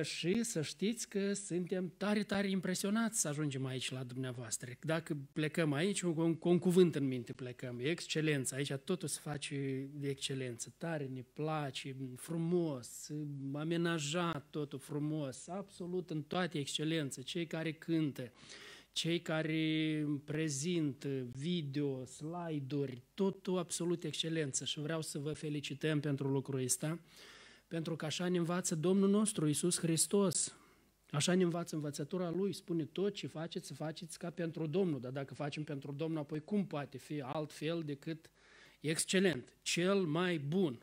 și să știți că suntem tare, tare impresionați să ajungem aici la dumneavoastră. Dacă plecăm aici, cu un cuvânt în minte plecăm, e excelență, aici totul se face de excelență, tare ne place, frumos, amenajat totul frumos, absolut în toate excelență, cei care cântă, cei care prezintă video, slide-uri, totul absolut excelență și vreau să vă felicităm pentru lucrul ăsta. Pentru că așa ne învață Domnul nostru, Isus Hristos. Așa ne învață învățătura Lui, spune tot ce faceți, să faceți ca pentru Domnul. Dar dacă facem pentru Domnul, apoi cum poate fi altfel decât excelent, cel mai bun?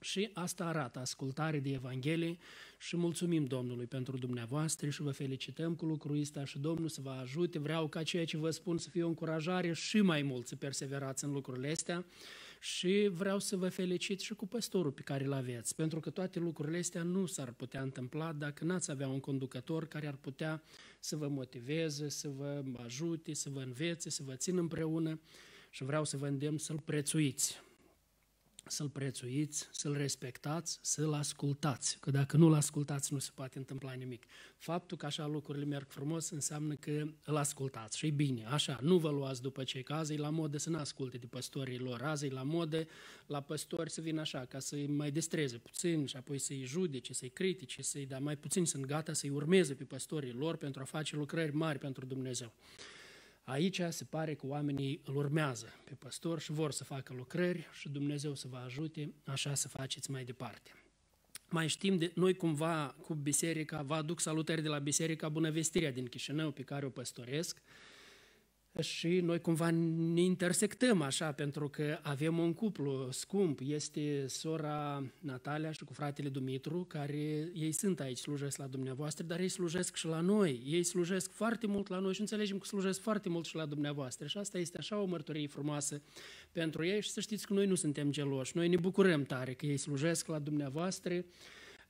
Și asta arată ascultare de Evanghelie și mulțumim Domnului pentru dumneavoastră și vă felicităm cu lucrul ăsta și Domnul să vă ajute. Vreau ca ceea ce vă spun să fie o încurajare și mai mult să perseverați în lucrurile astea și vreau să vă felicit și cu păstorul pe care îl aveți, pentru că toate lucrurile astea nu s-ar putea întâmpla dacă n-ați avea un conducător care ar putea să vă motiveze, să vă ajute, să vă învețe, să vă țină împreună și vreau să vă îndemn să-l prețuiți să-l prețuiți, să-l respectați, să-l ascultați. Că dacă nu-l ascultați, nu se poate întâmpla nimic. Faptul că așa lucrurile merg frumos înseamnă că îl ascultați și bine. Așa, nu vă luați după cei cazi, e la modă să nu asculte de păstorii lor. Azi e la modă la păstori să vină așa, ca să-i mai destreze puțin și apoi să-i judece, să-i critique, să-i, dar mai puțin sunt gata să-i urmeze pe păstorii lor pentru a face lucrări mari pentru Dumnezeu. Aici se pare că oamenii îl urmează pe păstor și vor să facă lucrări și Dumnezeu să vă ajute așa să faceți mai departe. Mai știm, de, noi cumva cu biserica, vă aduc salutări de la Biserica Bunăvestirea din Chișinău, pe care o păstoresc, și noi cumva ne intersectăm așa, pentru că avem un cuplu scump. Este sora Natalia și cu fratele Dumitru, care ei sunt aici, slujesc la dumneavoastră, dar ei slujesc și la noi. Ei slujesc foarte mult la noi și înțelegem că slujesc foarte mult și la dumneavoastră. Și asta este așa o mărturie frumoasă pentru ei și să știți că noi nu suntem geloși. Noi ne bucurăm tare că ei slujesc la dumneavoastră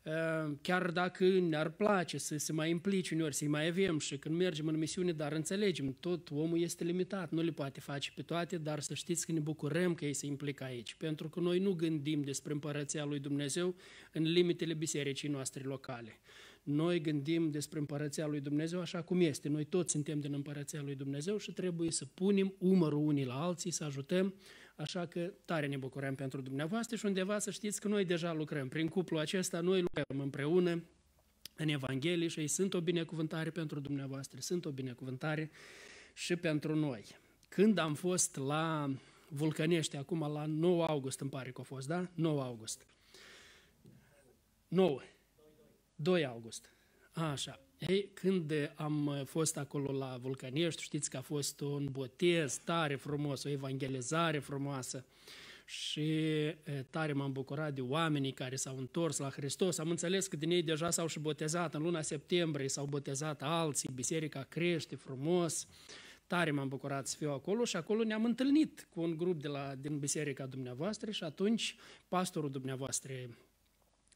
Ehm, chiar dacă ne-ar place să se mai implice uneori, să-i mai avem și când mergem în misiune, dar înțelegem, tot omul este limitat, nu le poate face pe toate, dar să știți că ne bucurăm că ei se implică aici, pentru că noi nu gândim despre împărăția lui Dumnezeu în limitele bisericii noastre locale. Noi gândim despre împărăția lui Dumnezeu așa cum este. Noi toți suntem din împărăția lui Dumnezeu și trebuie să punem umărul unii la alții, să ajutăm Așa că tare ne bucurăm pentru dumneavoastră și undeva să știți că noi deja lucrăm. Prin cuplul acesta noi lucrăm împreună în Evanghelie și ei sunt o binecuvântare pentru dumneavoastră, sunt o binecuvântare și pentru noi. Când am fost la Vulcănești, acum la 9 august, îmi pare că a fost, da? 9 august. 9. 2 august. Așa. Ei, când am fost acolo la Vulcanești, știți că a fost un botez tare frumos, o evangelizare frumoasă și tare m-am bucurat de oamenii care s-au întors la Hristos. Am înțeles că din ei deja s-au și botezat. În luna septembrie s-au botezat alții, biserica crește frumos. Tare m-am bucurat să fiu acolo și acolo ne-am întâlnit cu un grup de la, din biserica dumneavoastră și atunci pastorul dumneavoastră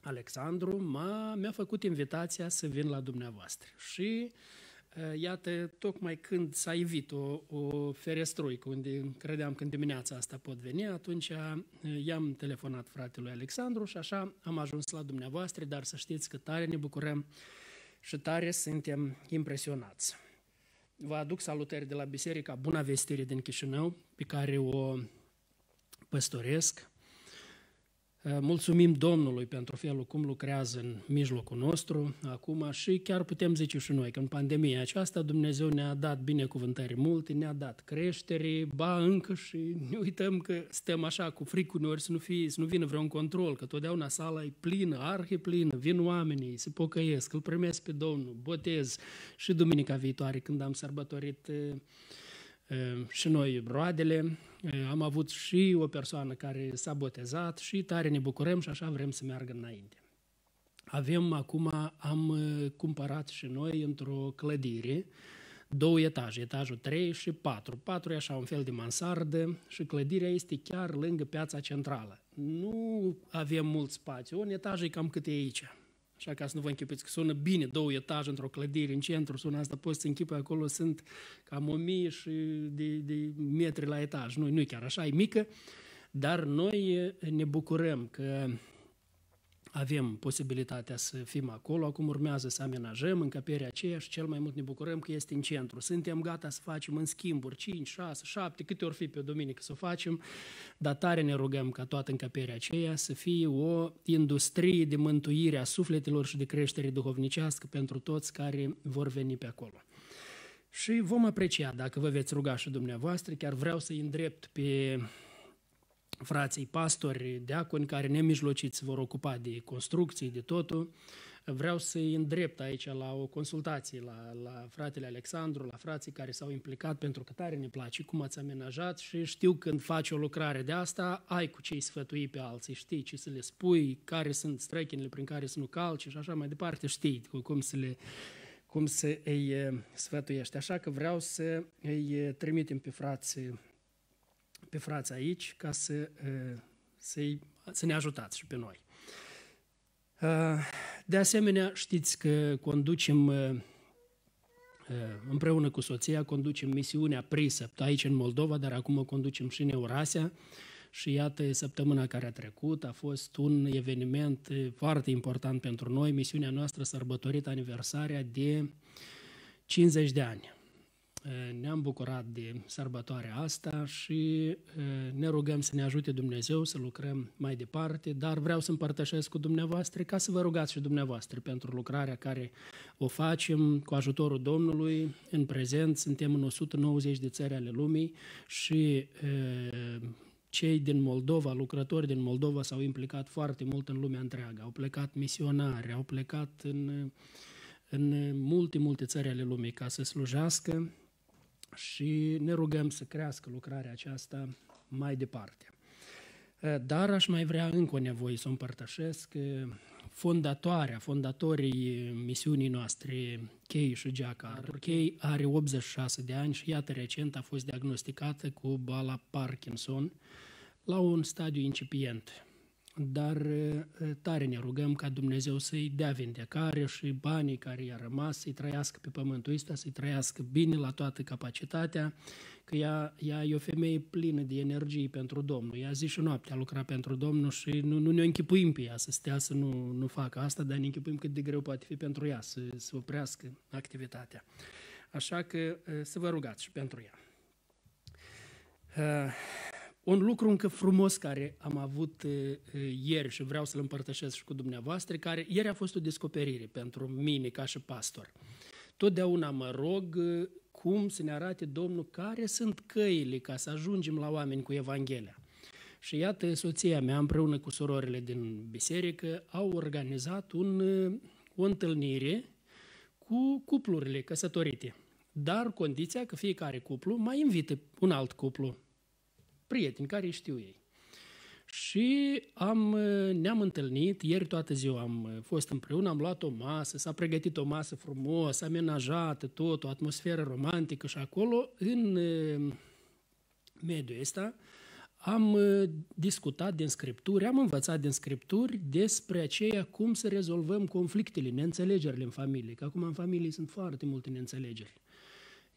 Alexandru m-a, mi-a făcut invitația să vin la dumneavoastră. Și iată, tocmai când s-a evit o, o ferestruică, unde credeam că în dimineața asta pot veni, atunci i-am telefonat fratelui Alexandru și așa am ajuns la dumneavoastră, dar să știți că tare ne bucurăm și tare suntem impresionați. Vă aduc salutări de la Biserica Buna Vestire din Chișinău, pe care o păstoresc Eh, mulțumim Domnului pentru felul cum lucrează în mijlocul nostru acum și chiar putem zice și noi că în pandemia aceasta Dumnezeu ne-a dat binecuvântări multe, ne-a dat creștere, ba încă și ne uităm că stăm așa cu fric uneori să nu, fie, să nu vină vreun control, că totdeauna sala e plină, arhi plină, vin oamenii, se pocăiesc, îl primesc pe Domnul, botez și duminica viitoare când am sărbătorit uh, Ehm, și noi broadele. Ehm, am avut și o persoană care s-a botezat și tare ne bucurăm și așa vrem să meargă înainte. Avem acum, am eh, cumpărat și noi într-o clădire două etaje, etajul 3 și 4. 4 e așa un fel de mansardă și clădirea este chiar lângă piața centrală. Nu avem mult spațiu, un etaj e cam cât e aici. Așa ca să nu vă închipeți că sună bine două etaje într-o clădire în centru, sună asta, poți să închipă acolo, sunt cam o mie și de, de metri la etaj. Nu, nu chiar așa, e mică, dar noi ne bucurăm că avem posibilitatea să fim acolo, acum urmează să amenajăm încăperea aceea și cel mai mult ne bucurăm că este în centru. Suntem gata să facem în schimburi 5, 6, 7, câte ori fi pe duminică să o facem, dar tare ne rugăm ca toată încăperea aceea să fie o industrie de mântuire a sufletelor și de creștere duhovnicească pentru toți care vor veni pe acolo. Și vom aprecia dacă vă veți ruga și dumneavoastră, chiar vreau să îndrept pe frații pastori, deaconi care nemijlociți vor ocupa de construcții, de totul, vreau să-i îndrept aici la o consultație la, la fratele Alexandru, la frații care s-au implicat pentru că tare ne place cum ați amenajat și știu când faci o lucrare de asta, ai cu ce-i sfătui pe alții, știi ce să le spui, care sunt strechinile prin care să nu calci și așa mai departe, știi cum să le cum să îi eh, sfătuiești. Așa că vreau să îi eh, trimitem pe frații pe frați aici ca să, uh, să, să ne ajutați și pe noi. Uh, de asemenea, știți că conducem uh, împreună cu soția, conducem misiunea prisă aici în Moldova, dar acum o conducem și în Eurasia. Și iată, săptămâna care a trecut a fost un eveniment foarte important pentru noi. Misiunea noastră a sărbătorit aniversarea de 50 de ani. Eh, ne-am bucurat de sărbătoarea asta și eh, ne rugăm să ne ajute Dumnezeu să lucrăm mai departe, dar vreau să împărtășesc cu dumneavoastră ca să vă rugați și dumneavoastră pentru lucrarea care o facem cu ajutorul Domnului. În prezent suntem în 190 de țări ale lumii și eh, cei din Moldova, lucrători din Moldova s-au implicat foarte mult în lumea întreagă. Au plecat misionari, au plecat în, în multe, multe țări ale lumii ca să slujească și ne rugăm să crească lucrarea aceasta mai departe. Eh, dar aș mai vrea încă o nevoie să o împărtășesc. Eh, fondatoarea, fondatorii misiunii noastre, Chei și Geaca, Chei are 86 de ani și iată recent a fost diagnosticată cu boala Parkinson la un stadiu incipient dar tare ne rugăm ca Dumnezeu să-i dea vindecare și banii care i-a rămas, să-i trăiască pe pământul ăsta, să-i trăiască bine la toată capacitatea, că ea, ea e o femeie plină de energie pentru Domnul. Ea zi și noapte a lucrat pentru Domnul și nu, nu ne închipuim pe ea să stea să nu, nu facă asta, dar ne închipuim cât de greu poate fi pentru ea să, să oprească activitatea. Așa că să vă rugați și pentru ea. Uh. Un lucru încă frumos care am avut uh, uh, ieri și vreau să-l împărtășesc și cu dumneavoastră, care ieri a fost o descoperire pentru mine ca și pastor. Totdeauna mă rog uh, cum să ne arate Domnul care sunt căile ca să ajungem la oameni cu Evanghelia. Și iată, soția mea împreună cu surorile din biserică au organizat un, o întâlnire cu cuplurile căsătorite, dar condiția că fiecare cuplu mai invită un alt cuplu prieteni care știu ei. Și am, uh, ne-am întâlnit, ieri toată ziua am uh, fost împreună, am luat o masă, s-a pregătit o masă frumos, amenajată, tot, o atmosferă romantică și acolo, în uh, mediul ăsta, am discutat din scripturi, am învățat din scripturi despre aceea cum să rezolvăm conflictele, neînțelegerile în familie, că acum în familie sunt foarte multe neînțelegeri.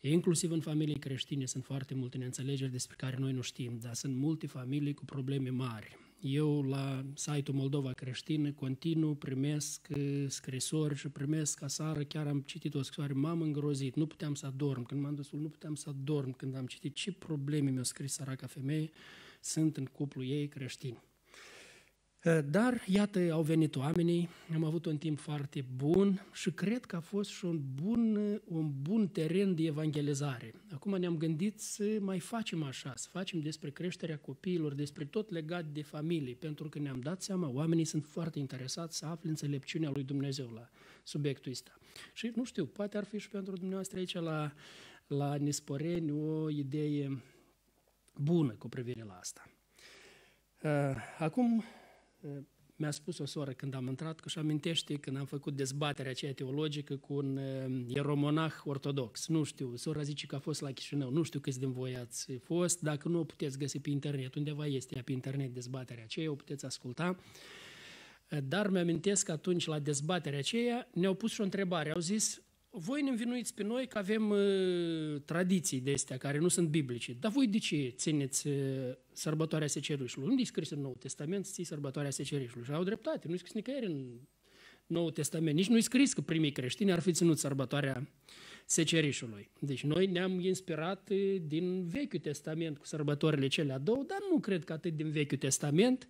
Inclusiv în familii creștine sunt foarte multe neînțelegeri despre care noi nu știm, dar sunt multe familii cu probleme mari. Eu la site-ul Moldova Creștină continuu primesc uh, scrisori și primesc asară, chiar am citit o scrisoare, m-am îngrozit, nu puteam să adorm, când m-am dus, nu puteam să adorm, când am citit ce probleme mi-a scris săraca femeie, sunt în cuplu ei creștini. Eh, dar, iată, au venit oamenii, am avut un timp foarte bun și cred că a fost și un bun, un bun teren de evangelizare. Acum ne-am gândit să mai facem așa, să facem despre creșterea copiilor, despre tot legat de familie, pentru că ne-am dat seama, oamenii sunt foarte interesați să afle înțelepciunea lui Dumnezeu la subiectul ăsta. Și, nu știu, poate ar fi și pentru dumneavoastră aici la, la Nisporeni o idee bună cu privire la asta. Eh, acum, Eh, mi-a spus o soră când am intrat, că și amintește când am făcut dezbaterea aceea teologică cu un eh, eromonah ortodox. Nu știu, sora zice că a fost la Chișinău, nu știu câți din voi ați fost, dacă nu o puteți găsi pe internet, undeva este pe internet dezbaterea aceea, o puteți asculta. Eh, dar mi-amintesc că atunci la dezbaterea aceea ne-au pus și o întrebare, au zis, voi ne învinuiți pe noi că avem uh, tradiții de astea care nu sunt biblice. Dar voi de ce țineți uh, sărbătoarea secerișului? Unde e scris în Noul Testament să ții sărbătoarea secerișului? Și au dreptate, nu e scris nicăieri în Noul Testament. Nici nu e scris că primii creștini ar fi ținut sărbătoarea secerișului. Deci noi ne-am inspirat uh, din Vechiul Testament cu sărbătorile cele două, dar nu cred că atât din Vechiul Testament.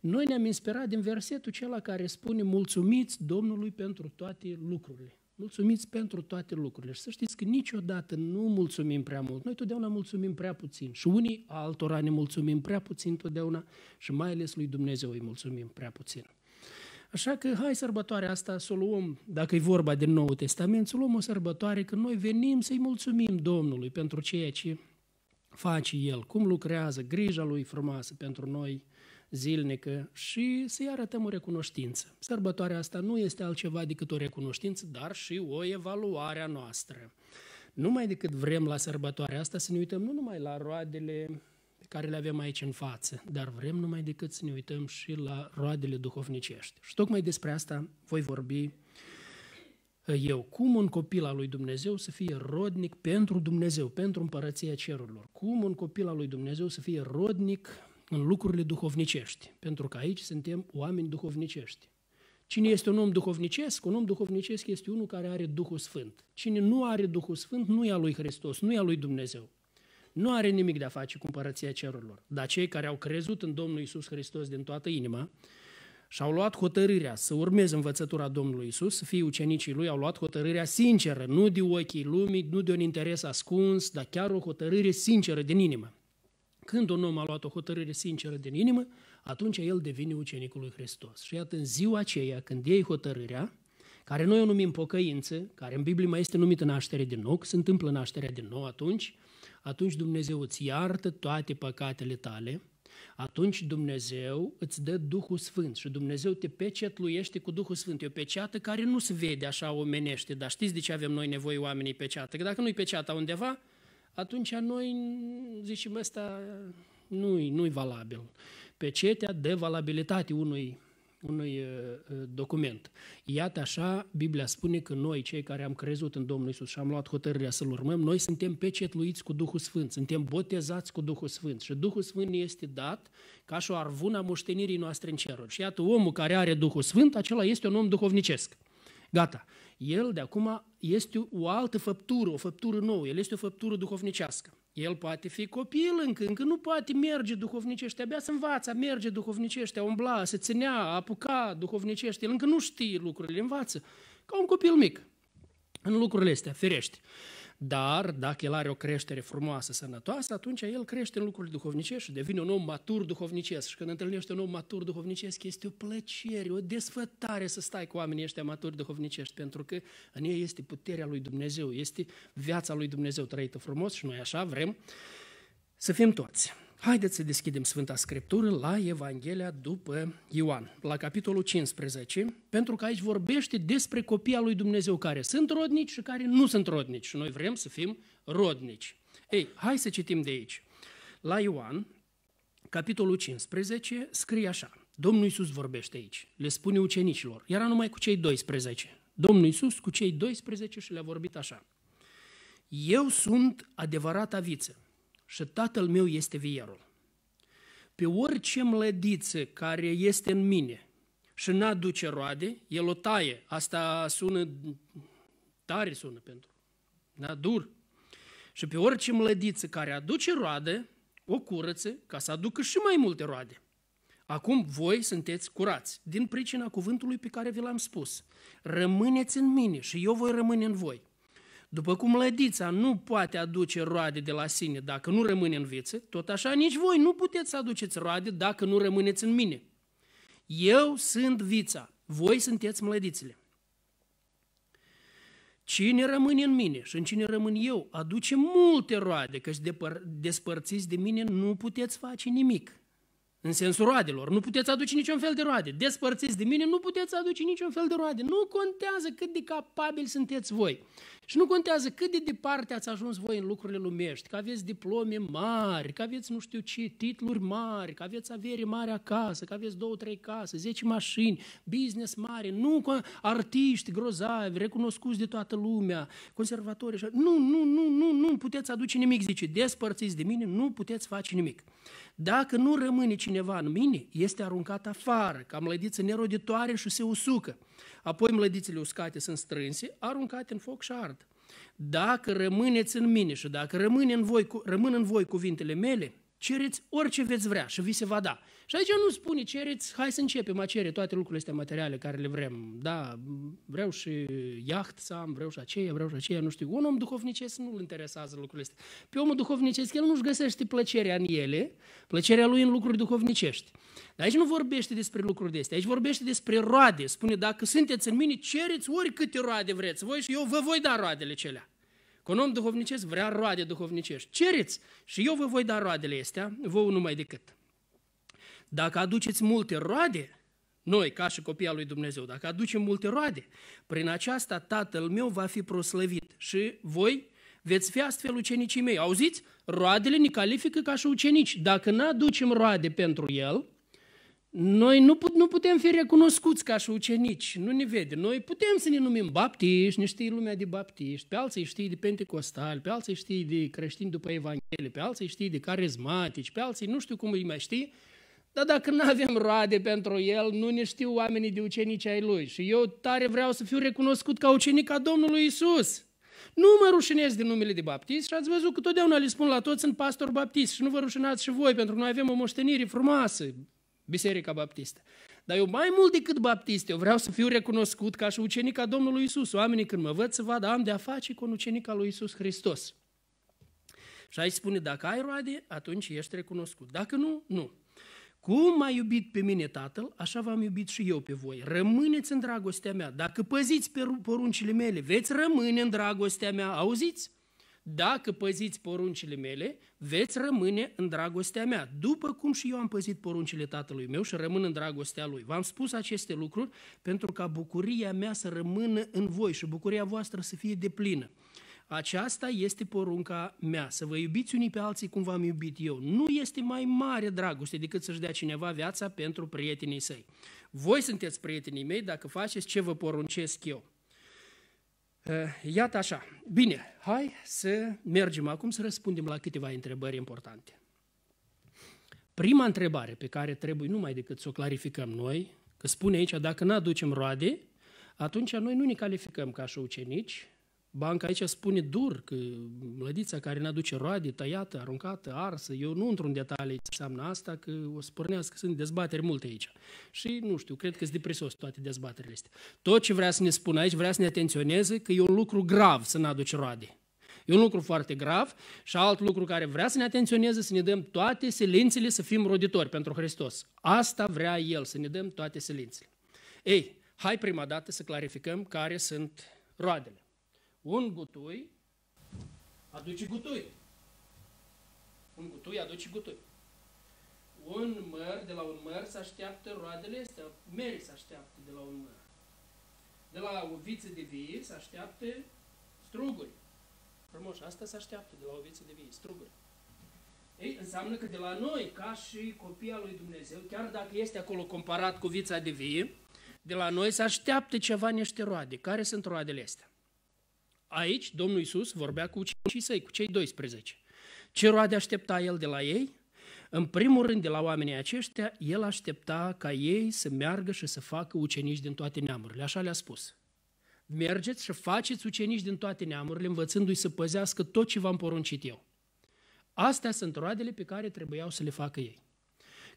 Noi ne-am inspirat din versetul cela care spune mulțumiți Domnului pentru toate lucrurile. Mulțumiți pentru toate lucrurile. Și să știți că niciodată nu mulțumim prea mult. Noi totdeauna mulțumim prea puțin. Și unii altora ne mulțumim prea puțin totdeauna și mai ales lui Dumnezeu îi mulțumim prea puțin. Așa că hai sărbătoarea asta să o luăm, dacă e vorba de nou Testament, să luăm o sărbătoare că noi venim să-i mulțumim Domnului pentru ceea ce face El, cum lucrează, grija Lui frumoasă pentru noi, zilnică și să-i arătăm o recunoștință. Sărbătoarea asta nu este altceva decât o recunoștință, dar și o evaluare a noastră. Numai decât vrem la sărbătoarea asta să ne uităm nu numai la roadele pe care le avem aici în față, dar vrem numai decât să ne uităm și la roadele duhovnicești. Și tocmai despre asta voi vorbi uh, eu, cum un copil al lui Dumnezeu să fie rodnic pentru Dumnezeu, pentru împărăția cerurilor, cum un copil al lui Dumnezeu să fie rodnic în lucrurile duhovnicești, pentru că aici suntem oameni duhovnicești. Cine este un om duhovnicesc? Un om duhovnicesc este unul care are Duhul Sfânt. Cine nu are Duhul Sfânt nu e al lui Hristos, nu e al lui Dumnezeu. Nu are nimic de a face cu împărăția cerurilor. Dar cei care au crezut în Domnul Isus Hristos din toată inima și au luat hotărârea să urmeze învățătura Domnului Isus, fii ucenicii lui au luat hotărârea sinceră, nu de ochii lumii, nu de un interes ascuns, dar chiar o hotărâre sinceră din inimă. Când un om a luat o hotărâre sinceră din inimă, atunci el devine ucenicul lui Hristos. Și iată, în ziua aceea, când iei hotărârea, care noi o numim pocăință, care în Biblie mai este numită naștere din nou, se întâmplă nașterea din nou atunci, atunci Dumnezeu îți iartă toate păcatele tale, atunci Dumnezeu îți dă Duhul Sfânt și Dumnezeu te pecetluiește cu Duhul Sfânt. E o peceată care nu se vede așa omenește, dar știți de ce avem noi nevoie oamenii peceată? Că dacă nu-i peceata undeva, atunci noi zicem asta nu-i, nu-i valabil. Pecetea de valabilitate unui, unui uh, uh, document. Iată așa, Biblia spune că noi, cei care am crezut în Domnul Isus și am luat hotărârea să-L urmăm, noi suntem pecetluiți cu Duhul Sfânt, suntem botezați cu Duhul Sfânt și Duhul Sfânt ne este dat ca și o arvună a moștenirii noastre în ceruri. Și iată, omul care are Duhul Sfânt, acela este un om duhovnicesc. Gata. El de acum este o altă făptură, o făptură nouă, el este o făptură duhovnicească. El poate fi copil încă, încă nu poate merge duhovnicește, abia să învață, merge duhovnicește, a umbla, se ținea, a apuca duhovnicește, el încă nu știe lucrurile, învață, ca un copil mic în lucrurile astea, ferește. Dar dacă el are o creștere frumoasă, sănătoasă, atunci el crește în lucrurile duhovnicești și devine un om matur duhovnicesc. Și când întâlnește un om matur duhovnicesc, este o plăcere, o desfătare să stai cu oamenii ăștia maturi duhovnicești, pentru că în ei este puterea lui Dumnezeu, este viața lui Dumnezeu trăită frumos și noi așa vrem să fim toți. Haideți să deschidem Sfânta Scriptură la Evanghelia după Ioan, la capitolul 15, pentru că aici vorbește despre copiii lui Dumnezeu care sunt rodnici și care nu sunt rodnici. Și noi vrem să fim rodnici. Ei, hai să citim de aici. La Ioan, capitolul 15, scrie așa. Domnul Iisus vorbește aici, le spune ucenicilor. Era numai cu cei 12. Domnul Iisus cu cei 12 și le-a vorbit așa. Eu sunt adevărata viță și tatăl meu este vierul. Pe orice mlădiță care este în mine și n-aduce roade, el o taie. Asta sună, tare sună pentru, da, dur. Și pe orice mlădiță care aduce roade, o curăță ca să aducă și mai multe roade. Acum voi sunteți curați, din pricina cuvântului pe care vi l-am spus. Rămâneți în mine și eu voi rămâne în voi. După cum lădița nu poate aduce roade de la sine dacă nu rămâne în viță, tot așa nici voi nu puteți să aduceți roade dacă nu rămâneți în mine. Eu sunt vița, voi sunteți mlădițele. Cine rămâne în mine și în cine rămân eu aduce multe roade, căci despărțiți de mine nu puteți face nimic în sensul roadelor. Nu puteți aduce niciun fel de roade. Despărțiți de mine, nu puteți aduce niciun fel de roade. Nu contează cât de capabili sunteți voi. Și nu contează cât de departe ați ajuns voi în lucrurile lumești, că aveți diplome mari, că aveți nu știu ce, titluri mari, că aveți avere mare acasă, că aveți două, trei case, zece mașini, business mare, nu artiști grozavi, recunoscuți de toată lumea, conservatori. Nu, nu, nu, nu, nu puteți aduce nimic, zice, despărțiți de mine, nu puteți face nimic. Dacă nu rămâne cineva în mine, este aruncat afară, ca mlădiță neroditoare și se usucă. Apoi mlădițele uscate sunt strânse, aruncate în foc și ard. Dacă rămâneți în mine și dacă rămâne în voi, rămân în voi cuvintele mele, Cereți orice veți vrea și vi se va da. Și aici nu spune cereți, hai să începem a cere toate lucrurile astea materiale care le vrem. Da, vreau și iaht să am, vreau și aceea, vreau și aceea, nu știu. Un om duhovnicesc nu-l interesează lucrurile astea. Pe omul duhovnicesc el nu-și găsește plăcerea în ele, plăcerea lui în lucruri duhovnicești. Dar aici nu vorbește despre lucruri de astea, aici vorbește despre roade. Spune, dacă sunteți în mine, cereți oricâte roade vreți voi și eu vă voi da roadele celea. Că un om duhovnicesc vrea roade duhovnicești. Cereți și eu vă voi da roadele astea, vouă numai decât. Dacă aduceți multe roade, noi, ca și copii al lui Dumnezeu, dacă aducem multe roade, prin aceasta Tatăl meu va fi proslăvit și voi veți fi astfel ucenicii mei. Auziți? Roadele ne califică ca și ucenici. Dacă nu aducem roade pentru El, noi nu, put, nu putem fi recunoscuți ca și ucenici, nu ne vede. Noi putem să ne numim baptiști, ne știi lumea de baptiști, pe alții știi de pentecostali, pe alții știi de creștini după Evanghelie, pe alții știi de carismatici, pe alții nu știu cum îi mai știi, dar dacă nu avem roade pentru el, nu ne știu oamenii de ucenici ai lui. Și eu tare vreau să fiu recunoscut ca ucenic a Domnului Isus. Nu mă rușinez din numele de baptist și ați văzut că totdeauna le spun la toți sunt pastor baptist și nu vă rușinați și voi, pentru că noi avem o moștenire frumoasă. Biserica Baptistă. Dar eu mai mult decât baptist, eu vreau să fiu recunoscut ca și ucenica Domnului Isus. Oamenii când mă văd să vadă, am de-a face cu un ucenic al lui Isus Hristos. Și aici spune, dacă ai roade, atunci ești recunoscut. Dacă nu, nu. Cum m-a iubit pe mine Tatăl, așa v-am iubit și eu pe voi. Rămâneți în dragostea mea. Dacă păziți pe poruncile mele, veți rămâne în dragostea mea. Auziți? dacă păziți poruncile mele, veți rămâne în dragostea mea, după cum și eu am păzit poruncile tatălui meu și rămân în dragostea lui. V-am spus aceste lucruri pentru ca bucuria mea să rămână în voi și bucuria voastră să fie deplină. Aceasta este porunca mea, să vă iubiți unii pe alții cum v-am iubit eu. Nu este mai mare dragoste decât să-și dea cineva viața pentru prietenii săi. Voi sunteți prietenii mei dacă faceți ce vă poruncesc eu. Eh, iată așa. Bine, hai să mergem acum să răspundem la câteva întrebări importante. Prima întrebare pe care trebuie numai decât să o clarificăm noi, că spune aici, dacă nu aducem roade, atunci noi nu ne calificăm ca și ucenici, Banca aici spune dur că mlădița care ne aduce roade, tăiată, aruncată, arsă, eu nu într-un detalii ce înseamnă asta, că o să pornească, sunt dezbateri multe aici. Și nu știu, cred că sunt depresos toate dezbaterile astea. Tot ce vrea să ne spună aici, vrea să ne atenționeze că e un lucru grav să ne aduce roade. E un lucru foarte grav și alt lucru care vrea să ne atenționeze, să ne dăm toate silințele să fim roditori pentru Hristos. Asta vrea El, să ne dăm toate silințele. Ei, hai prima dată să clarificăm care sunt roadele. Un gutui aduce gutui. Un gutui aduce gutui. Un măr, de la un măr se așteaptă roadele astea, meri se așteaptă de la un măr. De la o viță de vie se așteaptă struguri. Frumos, asta se așteaptă de la o viță de vie, struguri. Ei, înseamnă că de la noi, ca și copii al lui Dumnezeu, chiar dacă este acolo comparat cu vița de vie, de la noi se așteaptă ceva, niște roade. Care sunt roadele astea? Aici Domnul Isus vorbea cu ucenicii săi, cu cei 12. Ce roade aștepta el de la ei? În primul rând, de la oamenii aceștia, el aștepta ca ei să meargă și să facă ucenici din toate neamurile. Așa le-a spus. Mergeți și faceți ucenici din toate neamurile, învățându-i să păzească tot ce v-am poruncit eu. Astea sunt roadele pe care trebuiau să le facă ei.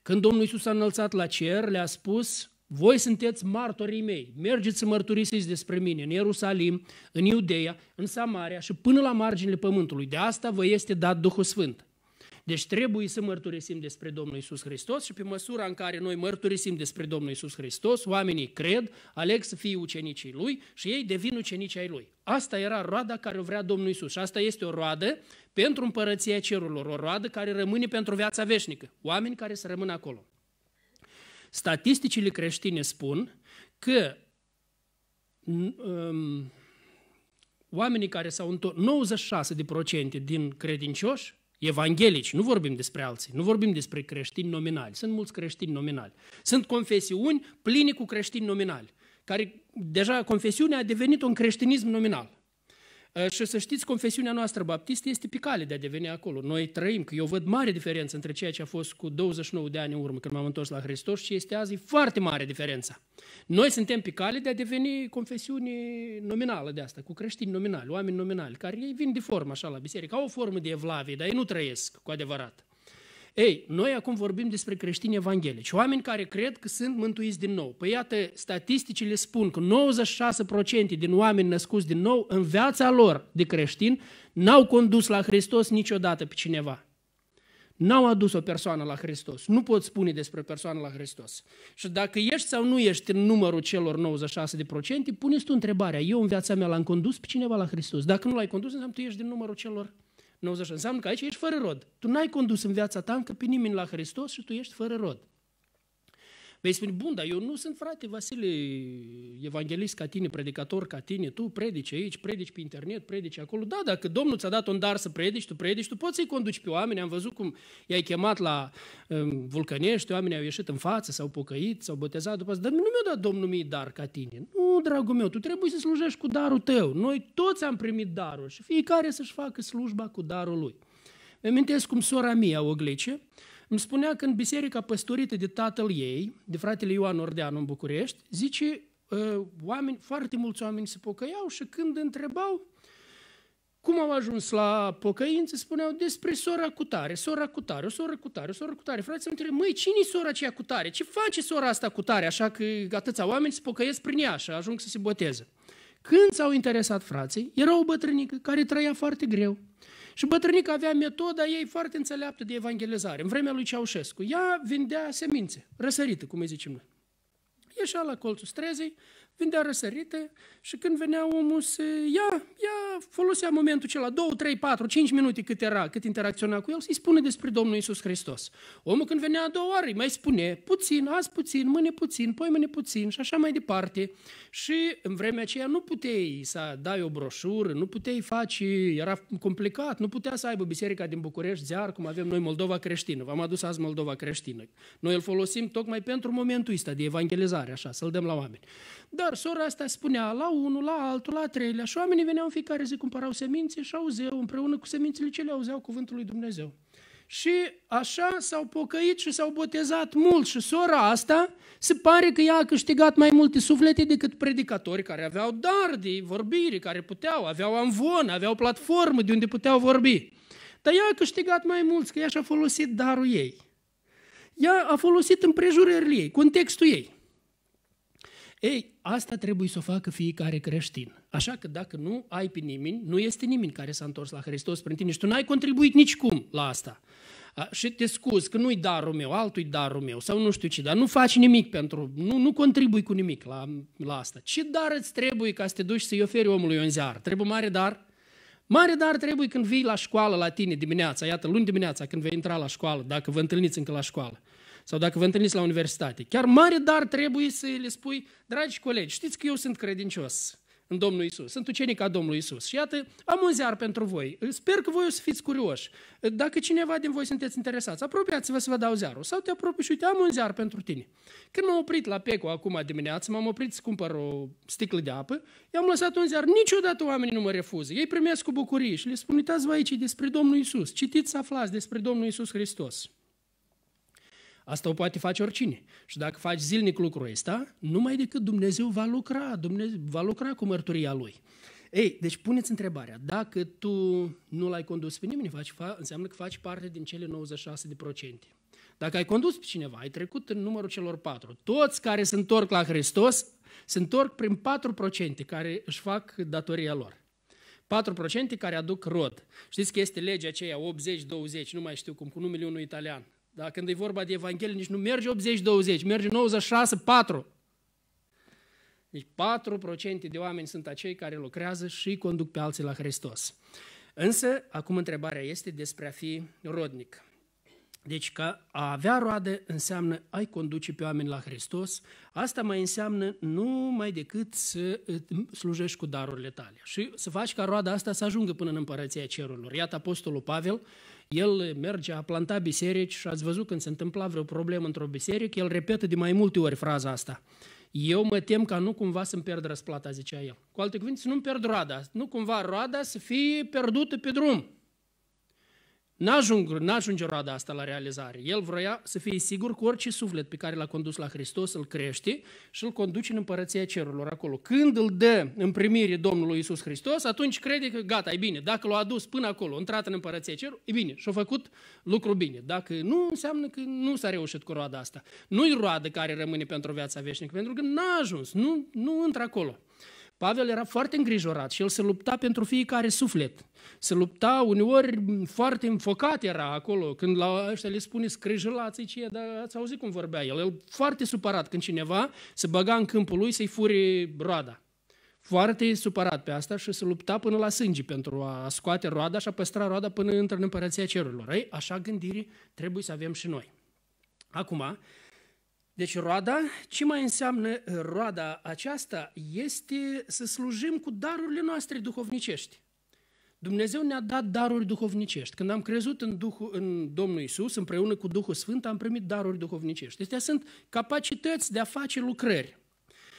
Când Domnul Isus a înălțat la cer, le-a spus, voi sunteți martorii mei. Mergeți să mărturisiți despre mine în Ierusalim, în Iudeea, în Samaria și până la marginile pământului. De asta vă este dat Duhul Sfânt. Deci trebuie să mărturisim despre Domnul Isus Hristos și pe măsura în care noi mărturisim despre Domnul Isus Hristos, oamenii cred, aleg să fie ucenicii Lui și ei devin ucenici ai Lui. Asta era roada care o vrea Domnul Isus și asta este o roadă pentru împărăția cerurilor, o roadă care rămâne pentru viața veșnică, oameni care să rămână acolo. Statisticile creștine spun că um, oamenii care s-au întors, 96% din credincioși, evanghelici, nu vorbim despre alții, nu vorbim despre creștini nominali, sunt mulți creștini nominali. Sunt confesiuni pline cu creștini nominali, care deja confesiunea a devenit un creștinism nominal. Uh, și să știți, confesiunea noastră baptistă este pe cale de a deveni acolo. Noi trăim, că eu văd mare diferență între ceea ce a fost cu 29 de ani în urmă, când m-am întors la Hristos, și este azi foarte mare diferența. Noi suntem pe cale de a deveni confesiune nominală de asta, cu creștini nominali, oameni nominali, care ei vin de formă așa la biserică, au o formă de evlavie, dar ei nu trăiesc cu adevărat. Ei, noi acum vorbim despre creștini evanghelici, oameni care cred că sunt mântuiți din nou. Păi iată, statisticile spun că 96% din oameni născuți din nou, în viața lor de creștin n-au condus la Hristos niciodată pe cineva. N-au adus o persoană la Hristos. Nu pot spune despre persoană la Hristos. Și dacă ești sau nu ești în numărul celor 96%, puneți tu întrebarea, eu în viața mea l-am condus pe cineva la Hristos. Dacă nu l-ai condus, înseamnă tu ești din numărul celor 96%. 90 înseamnă că aici ești fără rod. Tu n-ai condus în viața ta încă pe nimeni la Hristos și tu ești fără rod. Vei spune, bun, dar eu nu sunt frate Vasile, evanghelist ca tine, predicator ca tine, tu predici aici, predici pe internet, predici acolo. Da, dacă Domnul ți-a dat un dar să predici, tu predici, tu poți să-i conduci pe oameni. Am văzut cum i-ai chemat la um, vulcănești, oamenii au ieșit în față, s-au pocăit, s-au botezat după asta. Dar nu mi-a dat Domnul mie dar ca tine. Nu, dragul meu, tu trebuie să slujești cu darul tău. Noi toți am primit darul și fiecare să-și facă slujba cu darul lui. Îmi amintesc cum sora mea, Oglice, îmi spunea că în biserica păstorită de tatăl ei, de fratele Ioan Ordeanu în București, zice, ă, oameni, foarte mulți oameni se pocăiau și când întrebau cum au ajuns la pocăință, spuneau despre sora cutare, sora cutare, o sora cutare. o sora cutare. Frații îmi întreb, măi, cine-i sora aceea cutare? Ce face sora asta cutare? Așa că atâția oameni se pocăiesc prin ea și ajung să se boteze. Când s-au interesat frații, era o bătrânică care trăia foarte greu. Și bătrânica avea metoda ei foarte înțeleaptă de evangelizare. În vremea lui Ceaușescu, ea vindea semințe, răsărită, cum îi zicem noi. Ieșea la colțul străzii, Vindea răsărite și când venea omul să ia, ia, folosea momentul acela, 2, 3, 4, 5 minute cât era, cât interacționa cu el, să-i spune despre Domnul Isus Hristos. Omul când venea a doua oară, mai spune puțin, azi puțin, mâine puțin, poi mâine puțin și așa mai departe. Și în vremea aceea nu puteai să dai o broșură, nu puteai face, era complicat, nu putea să aibă biserica din București ziar, cum avem noi Moldova creștină. V-am adus azi Moldova creștină. Noi îl folosim tocmai pentru momentul ăsta de evangelizare, așa, să-l dăm la oameni. Dar sora asta spunea la unul, la altul, la treilea și oamenii veneau în fiecare zi, cumpărau semințe și auzeau împreună cu semințele cele auzeau cuvântul lui Dumnezeu. Și așa s-au pocăit și s-au botezat mult și sora asta se pare că ea a câștigat mai multe suflete decât predicatori care aveau dar de vorbire, care puteau, aveau amvon, aveau platformă de unde puteau vorbi. Dar ea a câștigat mai mulți, că ea și-a folosit darul ei. Ea a folosit împrejurările ei, contextul ei. Ei, asta trebuie să o facă fiecare creștin. Așa că dacă nu ai pe nimeni, nu este nimeni care s-a întors la Hristos prin tine și tu n-ai contribuit nicicum la asta. Și te scuz că nu-i darul meu, altul-i darul meu sau nu știu ce, dar nu faci nimic pentru, nu, nu contribui cu nimic la, la asta. Ce dar îți trebuie ca să te duci să-i oferi omului un ziar? Trebuie mare dar? Mare dar trebuie când vii la școală la tine dimineața, iată, luni dimineața când vei intra la școală, dacă vă întâlniți încă la școală sau dacă vă întâlniți la universitate. Chiar mare dar trebuie să le spui, dragi colegi, știți că eu sunt credincios în Domnul Isus. Sunt ucenic al Domnului Isus. Și iată, am un ziar pentru voi. Sper că voi o să fiți curioși. Dacă cineva din voi sunteți interesați, apropiați-vă să vă dau ziarul. Sau te apropii și uite, am un ziar pentru tine. Când m-am oprit la Peco acum dimineață, m-am oprit să cumpăr o sticlă de apă, i-am lăsat un ziar. Niciodată oamenii nu mă refuză. Ei primesc cu bucurie și le spun, uitați-vă aici despre Domnul Isus. Citiți să aflați despre Domnul Isus Hristos. Asta o poate face oricine. Și dacă faci zilnic lucrul ăsta, numai decât Dumnezeu va lucra, Dumnezeu va lucra cu mărturia Lui. Ei, deci puneți întrebarea, dacă tu nu l-ai condus pe nimeni, faci, fa, înseamnă că faci parte din cele 96%. Dacă ai condus pe cineva, ai trecut în numărul celor patru. Toți care se întorc la Hristos se întorc prin 4% care își fac datoria lor. 4% care aduc rod. Știți că este legea aceea 80-20, nu mai știu cum, cu numele unui italian. Da? Când e vorba de Evanghelie, nici nu merge 80-20, merge 96-4. Deci 4% de oameni sunt acei care lucrează și conduc pe alții la Hristos. Însă, acum întrebarea este despre a fi rodnic. Deci că a avea roade înseamnă ai conduce pe oameni la Hristos, asta mai înseamnă numai decât să slujești cu darurile tale și să faci ca roada asta să ajungă până în împărăția cerurilor. Iată Apostolul Pavel, el merge, a planta biserici și ați văzut când se întâmpla vreo problemă într-o biserică, el repetă de mai multe ori fraza asta. Eu mă tem ca nu cumva să-mi pierd răsplata, zicea el. Cu alte cuvinte, să nu-mi pierd roada, nu cumva roada să fie pierdută pe drum. N-ajung, n-ajunge roada asta la realizare. El vroia să fie sigur că orice suflet pe care l-a condus la Hristos îl crește și îl conduce în împărăția cerurilor acolo. Când îl dă în primire Domnului Isus Hristos, atunci crede că gata, e bine. Dacă l-a adus până acolo, intrat în împărăția cerurilor, e bine, și-a făcut lucru bine. Dacă nu, înseamnă că nu s-a reușit cu roada asta. Nu-i roadă care rămâne pentru viața veșnică, pentru că n-a ajuns, nu, nu intră acolo. Pavel era foarte îngrijorat și el se lupta pentru fiecare suflet. Se lupta uneori foarte înfocat era acolo, când la ăștia le spune scrijălați ce, dar ați auzit cum vorbea el. El foarte supărat când cineva se băga în câmpul lui să-i fure roada. Foarte supărat pe asta și se lupta până la sânge pentru a scoate roada și a păstra roada până intră în împărăția cerurilor. Ei, așa gândire trebuie să avem și noi. Acum, deci roada, ce mai înseamnă uh, roada aceasta? Este să slujim cu darurile noastre duhovnicești. Dumnezeu ne-a dat daruri duhovnicești. Când am crezut în, Duhul, în Domnul Isus, împreună cu Duhul Sfânt, am primit daruri duhovnicești. acestea sunt capacități de a face lucrări.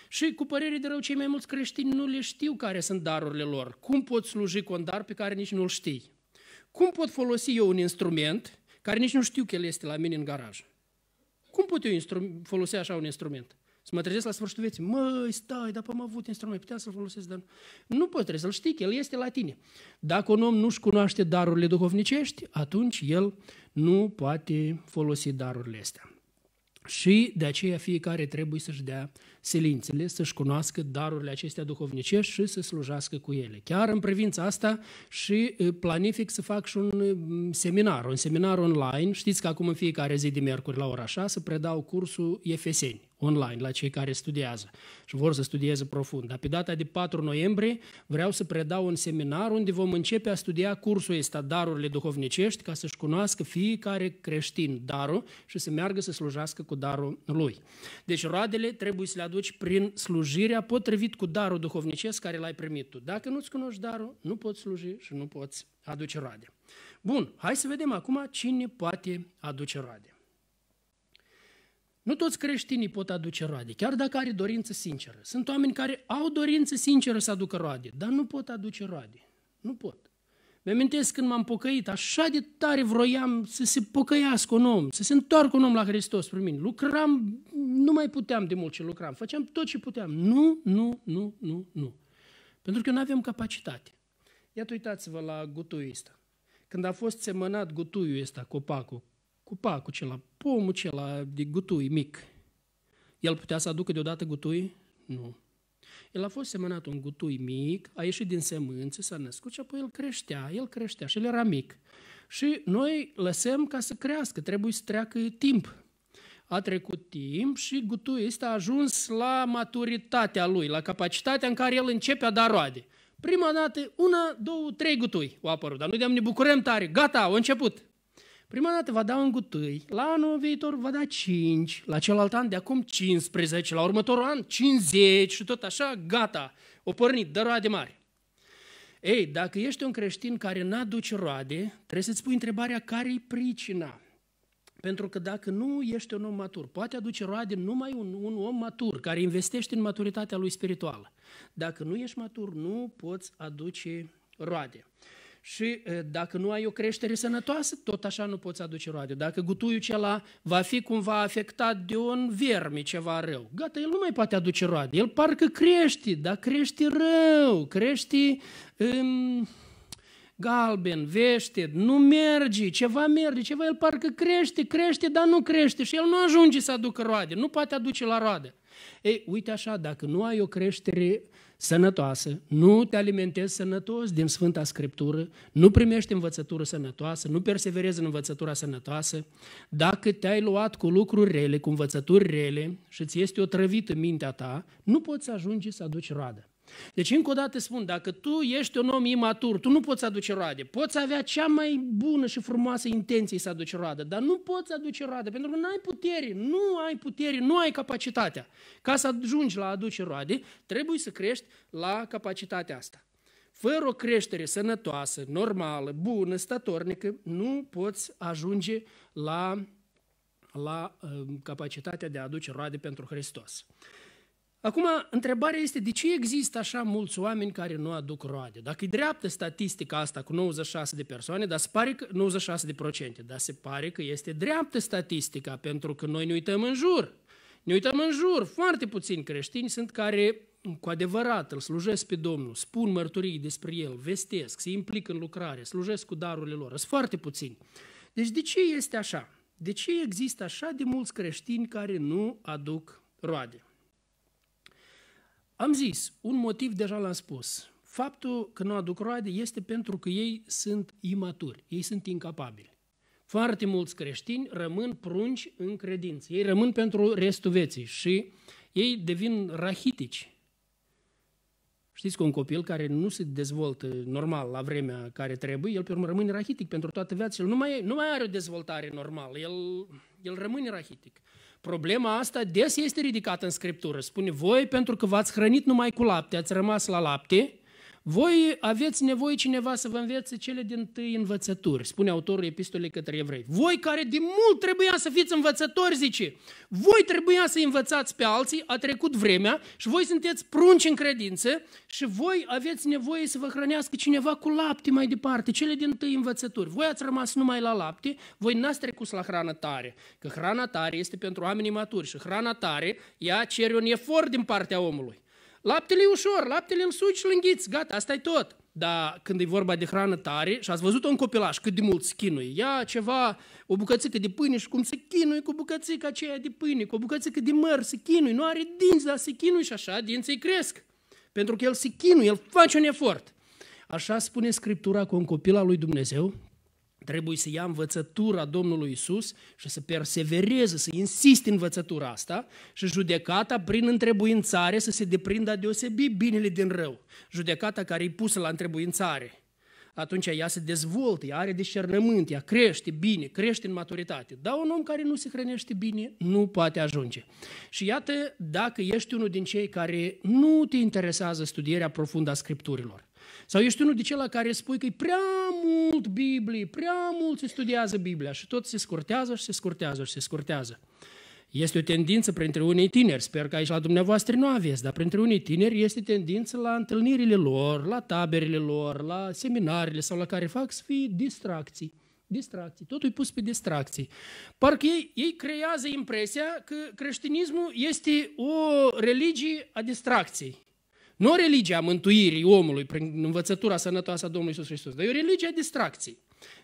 Și cu părere de rău, cei mai mulți creștini nu le știu care sunt darurile lor. Cum pot sluji cu un dar pe care nici nu-l știi? Cum pot folosi eu un instrument care nici nu știu că el este la mine în garaj? Cum pot eu instru- folosi așa un instrument? Să mă trezesc la sfârșitul vieții. Măi, stai, dar am avut instrument, puteam să-l folosesc, dar nu. Nu poți, trebuie să-l știi, că el este la tine. Dacă un om nu-și cunoaște darurile duhovnicești, atunci el nu poate folosi darurile astea. Și de aceea fiecare trebuie să-și dea silințele, să-și cunoască darurile acestea duhovnicești și să slujească cu ele. Chiar în privința asta și planific să fac și un seminar, un seminar online. Știți că acum în fiecare zi de miercuri la ora 6 predau cursul Efeseni online la cei care studiază și vor să studieze profund. Dar pe data de 4 noiembrie vreau să predau un seminar unde vom începe a studia cursul ăsta, darurile duhovnicești, ca să-și cunoască fiecare creștin darul și să meargă să slujească cu darul lui. Deci roadele trebuie să le aduci prin slujirea potrivit cu darul duhovnicesc care l-ai primit tu. Dacă nu-ți cunoști darul, nu poți sluji și nu poți aduce roade. Bun, hai să vedem acum cine poate aduce roade. Nu toți creștinii pot aduce roade, chiar dacă are dorință sinceră. Sunt oameni care au dorință sinceră să aducă roade, dar nu pot aduce roade. Nu pot. Mă amintesc când m-am pocăit, așa de tare vroiam să se pocăiască un om, să se întoarcă un om la Hristos prin mine. Lucram, nu mai puteam de mult ce lucram, făceam tot ce puteam. Nu, nu, nu, nu, nu. Pentru că nu aveam capacitate. Iată, uitați-vă la gutuiul ăsta. Când a fost semănat gutuiul ăsta, copacul, cu pacul cela, pomul cela de gutui mic. El putea să aducă deodată gutui? Nu. El a fost semănat un gutui mic, a ieșit din semânță, s-a născut și apoi el creștea, el creștea și el era mic. Și noi lăsăm ca să crească, trebuie să treacă timp. A trecut timp și gutuiul ăsta a ajuns la maturitatea lui, la capacitatea în care el începe a da roade. Prima dată, una, două, trei gutui au apărut, dar noi ne bucurăm tare, gata, au început. Prima dată va da în gutâi, la anul viitor va da 5, la celălalt an de acum 15, la următorul an 50 și tot așa, gata, o pornit, dă roade mari. Ei, dacă ești un creștin care nu aduce roade, trebuie să-ți pui întrebarea care-i pricina. Pentru că dacă nu ești un om matur, poate aduce roade numai un, un om matur care investește în maturitatea lui spirituală. Dacă nu ești matur, nu poți aduce roade și dacă nu ai o creștere sănătoasă, tot așa nu poți aduce roade. Dacă gutuiul acela va fi cumva afectat de un vermi ceva rău, gata, el nu mai poate aduce roade. El parcă crește, dar crește rău, crește um, galben, vește, nu merge, ceva merge, ceva, el parcă crește, crește, dar nu crește și el nu ajunge să aducă roade, nu poate aduce la roade. Ei, uite așa, dacă nu ai o creștere sănătoasă, nu te alimentezi sănătos din Sfânta Scriptură, nu primești învățătură sănătoasă, nu perseverezi în învățătura sănătoasă, dacă te-ai luat cu lucruri rele, cu învățături rele și ți este o trăvită mintea ta, nu poți ajunge să aduci roadă. Deci încă o dată spun, dacă tu ești un om imatur, tu nu poți aduce roade. Poți avea cea mai bună și frumoasă intenție să aduci roade, dar nu poți aduce roade pentru că nu ai putere, nu ai putere, nu ai capacitatea. Ca să ajungi la aduce roade, trebuie să crești la capacitatea asta. Fără o creștere sănătoasă, normală, bună, statornică, nu poți ajunge la, la uh, capacitatea de a aduce roade pentru Hristos. Acum, întrebarea este de ce există așa mulți oameni care nu aduc roade? Dacă e dreaptă statistica asta cu 96 de persoane, dar se pare că, 96 de procente, dar se pare că este dreaptă statistica, pentru că noi ne uităm în jur. Ne uităm în jur, foarte puțini creștini sunt care cu adevărat îl slujesc pe Domnul, spun mărturii despre El, vestesc, se implică în lucrare, slujesc cu darurile lor, sunt foarte puțini. Deci de ce este așa? De ce există așa de mulți creștini care nu aduc roade? Am zis, un motiv deja l-am spus. Faptul că nu aduc roade este pentru că ei sunt imaturi, ei sunt incapabili. Foarte mulți creștini rămân prunci în credință. Ei rămân pentru restul vieții și ei devin rahitici. Știți că un copil care nu se dezvoltă normal la vremea care trebuie, el pe urmă rămâne rahitic pentru toată viața. El nu mai, nu mai are o dezvoltare normală, el, el rămâne rahitic. Problema asta des este ridicată în Scriptură. Spune, voi pentru că v-ați hrănit numai cu lapte, ați rămas la lapte, voi aveți nevoie cineva să vă învețe cele din tâi învățături, spune autorul epistolei către evrei. Voi care de mult trebuia să fiți învățători, zice, voi trebuia să învățați pe alții, a trecut vremea și voi sunteți prunci în credință și voi aveți nevoie să vă hrănească cineva cu lapte mai departe, cele din tâi învățături. Voi ați rămas numai la lapte, voi n-ați trecut la hrană tare, că hrana tare este pentru oamenii maturi și hrana tare, ea cere un efort din partea omului. Laptele e ușor, laptele îl suci și îl înghiți, gata, asta e tot. Dar când e vorba de hrană tare, și ați văzut un copilaș cât de mult schinui, ia ceva, o bucățică de pâine și cum se chinui cu bucățica aceea de pâine, cu o bucățică de măr, se chinui, nu are dinți, dar se chinui și așa dinții cresc. Pentru că el se chinui, el face un efort. Așa spune Scriptura cu un copil al lui Dumnezeu, Trebuie să ia învățătura Domnului Isus și să persevereze, să insiste în învățătura asta și judecata prin întrebuințare să se deprindă deosebi binele din rău. Judecata care e pusă la întrebuințare. Atunci ea se dezvoltă, ea are discernământ, ea crește bine, crește în maturitate. Dar un om care nu se hrănește bine nu poate ajunge. Și iată, dacă ești unul din cei care nu te interesează studierea profundă a Scripturilor, sau ești unul de cel la care spui că e prea mult Biblie, prea mult se studiază Biblia și tot se scurtează și se scurtează și se scurtează. Este o tendință printre unii tineri, sper că aici la dumneavoastră nu aveți, dar printre unii tineri este tendință la întâlnirile lor, la taberele lor, la seminarele sau la care fac să fie distracții. Distracții, totul e pus pe distracții. Parcă ei, ei creează impresia că creștinismul este o religie a distracției. Nu religia mântuirii omului prin învățătura sănătoasă a Domnului Isus Hristos, dar e o religie a distracției.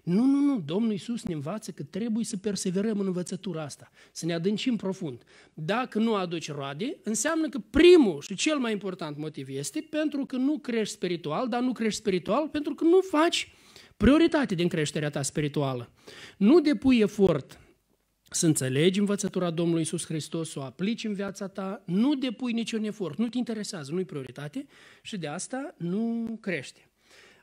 Nu, nu, nu, Domnul Isus ne învață că trebuie să perseverăm în învățătura asta, să ne adâncim profund. Dacă nu aduci roade, înseamnă că primul și cel mai important motiv este pentru că nu crești spiritual, dar nu crești spiritual pentru că nu faci prioritate din creșterea ta spirituală. Nu depui efort să înțelegi învățătura Domnului Isus Hristos, să o aplici în viața ta, nu depui niciun efort, nu te interesează, nu-i prioritate și de asta nu crește.